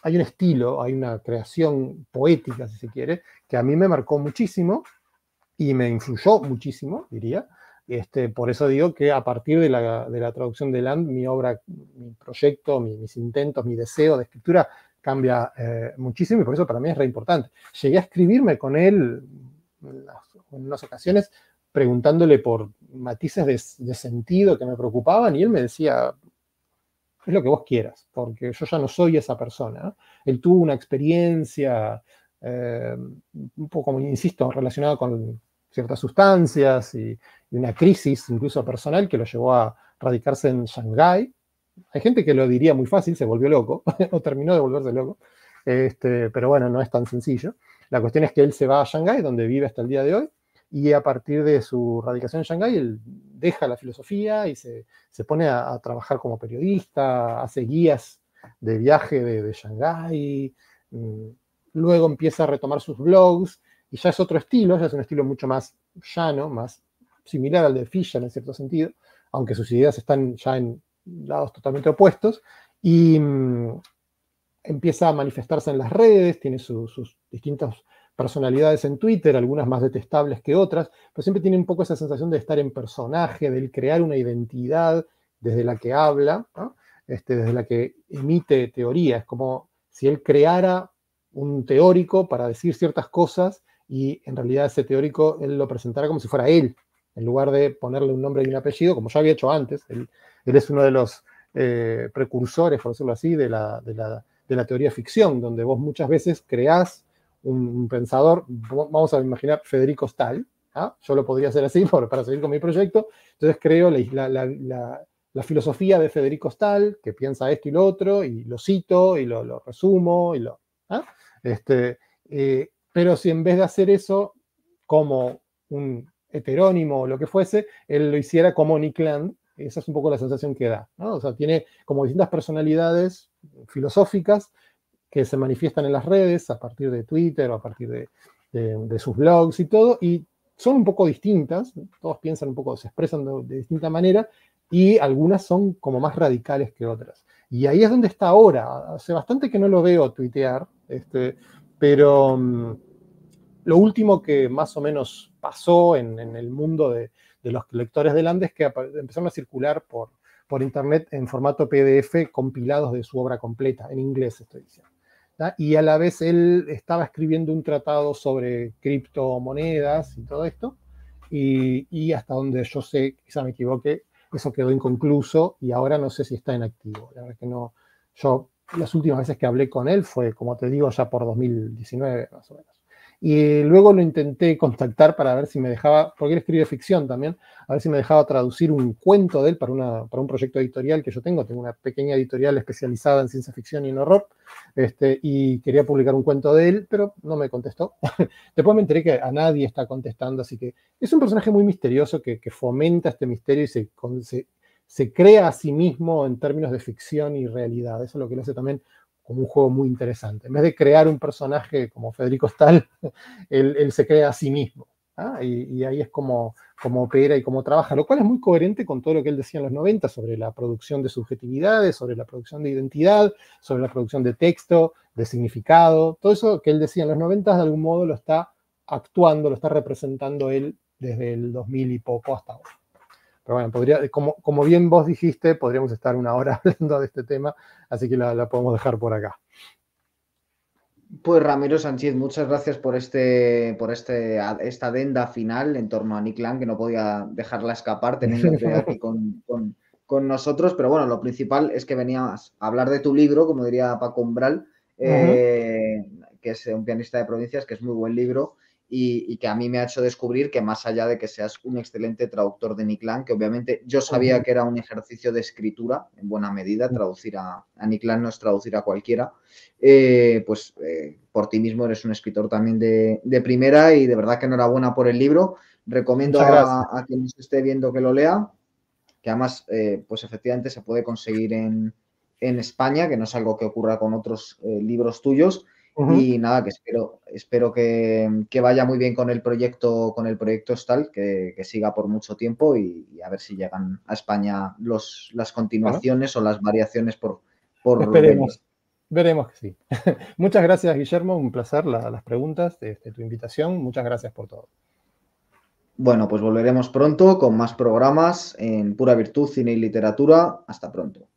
estilo, hay una creación poética, si se quiere, que a mí me marcó muchísimo y me influyó muchísimo, diría. Este, por eso digo que a partir de la, traducción de Land, mi obra, mi proyecto, mis intentos, mi deseo de escritura cambia eh, muchísimo y por eso para mí es re importante. Llegué a escribirme con él en, unas ocasiones preguntándole por matices de, sentido que me preocupaban y él me decía, es lo que vos quieras, porque yo ya no soy esa persona. Él tuvo una experiencia, eh, un poco, como insisto, relacionada con ciertas sustancias y, y, una crisis incluso personal que lo llevó a radicarse en Shanghái hay gente que lo diría muy fácil, se volvió loco, o terminó de volverse loco, este, pero bueno, no es tan sencillo. La cuestión es que él se va a Shanghái, donde vive hasta el día de hoy, y a partir de su radicación en Shanghái, él deja la filosofía y se, pone a, trabajar como periodista, hace guías de viaje de, de Shanghái, mm, luego empieza a retomar sus blogs, y ya es otro estilo, ya es un estilo mucho más llano, más similar al de Fisher en cierto sentido, aunque sus ideas están ya en lados totalmente opuestos, y mm, empieza a manifestarse en las redes, tiene sus distintas personalidades en Twitter, algunas más detestables que otras, pero siempre tiene un poco esa sensación de estar en personaje, del crear una identidad desde la que habla, este, desde la que emite es como si él creara un teórico para decir ciertas cosas y en realidad ese teórico él lo presentara como si fuera él, en lugar de ponerle un nombre y un apellido, como ya había hecho antes, él él es uno de los eh, precursores, por decirlo así, de la, de, la, teoría ficción, donde vos muchas veces creás un, pensador, vamos a imaginar Federico Stahl, ¿ah? yo lo podría hacer así para seguir con mi proyecto, entonces creo la, filosofía de Federico Stahl, que piensa esto y lo otro, y lo cito, y lo, resumo, y lo... ¿ah? Este, eh, pero si en vez de hacer eso como un heterónimo o lo que fuese, él lo hiciera como Nick esa es un poco la sensación que da. ¿no? O sea, tiene como distintas personalidades filosóficas que se manifiestan en las redes a partir de Twitter o a partir de, sus blogs y todo, y son un poco distintas, todos piensan un poco, se expresan de, distinta manera, y algunas son como más radicales que otras. Y ahí es donde está ahora. Hace bastante que no lo veo tuitear, este, pero mm, lo último que más o menos pasó en el mundo de, de los lectores de Landes que empezaron a circular por, por internet en formato PDF compilados de su obra completa, en inglés estoy diciendo. Y a la vez él estaba escribiendo un tratado sobre criptomonedas y todo esto, y, y hasta donde yo sé, quizá me equivoque, eso quedó inconcluso y ahora no sé si está en activo. La verdad que no, yo las últimas veces que hablé con él fue, como te digo, ya por 2019 más o menos. Y luego lo intenté contactar para ver si me dejaba, porque él escribe ficción también, a ver si me dejaba traducir un cuento de él para, una, para un proyecto editorial que yo tengo. Tengo una pequeña editorial especializada en ciencia ficción y en horror, este, y quería publicar un cuento de él, pero no me contestó. Después me enteré que a nadie está contestando, así que es un personaje muy misterioso que, fomenta este misterio y se, se crea a sí mismo en términos de ficción y realidad. Eso es lo que le hace también como un juego muy interesante. En vez de crear un personaje como Federico Stahl, él, se crea a sí mismo. ¿ah? Y, ahí es como, como opera y cómo trabaja, lo cual es muy coherente con todo lo que él decía en los 90 sobre la producción de subjetividades, sobre la producción de identidad, sobre la producción de texto, de significado. Todo eso que él decía en los 90 de algún modo lo está actuando, lo está representando él desde el 2000 y poco hasta ahora. Pero bueno, podría, como, bien vos dijiste, podríamos estar una hora hablando de este tema, así que la, podemos dejar por acá. Pues Ramiro Sánchez, muchas gracias por este, por este, esta adenda final en torno a Nick que no podía dejarla escapar teniéndote aquí con, con, con, nosotros. Pero bueno, lo principal es que venías a hablar de tu libro, como diría Paco Umbral, eh, que es un pianista de provincias, que es muy buen libro y, que a mí me ha hecho descubrir que más allá de que seas un excelente traductor de Niclán, que obviamente yo sabía que era un ejercicio de escritura, en buena medida, traducir a, a no es traducir a cualquiera, eh, pues eh, por ti mismo eres un escritor también de, primera y de verdad que enhorabuena por el libro. Recomiendo a, a, quien nos esté viendo que lo lea, que además, eh, pues efectivamente se puede conseguir en España, que no es algo que ocurra con otros libros tuyos y nada, que espero, espero que, vaya muy bien con el proyecto, con el proyecto Stal, que, siga por mucho tiempo y, a ver si llegan a España los, las continuaciones o las variaciones por, por Esperemos. Veremos que sí. Muchas gracias, Guillermo. Un placer las preguntas, de este, tu invitación. Muchas gracias por todo. Bueno, pues volveremos pronto con más programas en Pura Virtud, Cine y Literatura. Hasta pronto.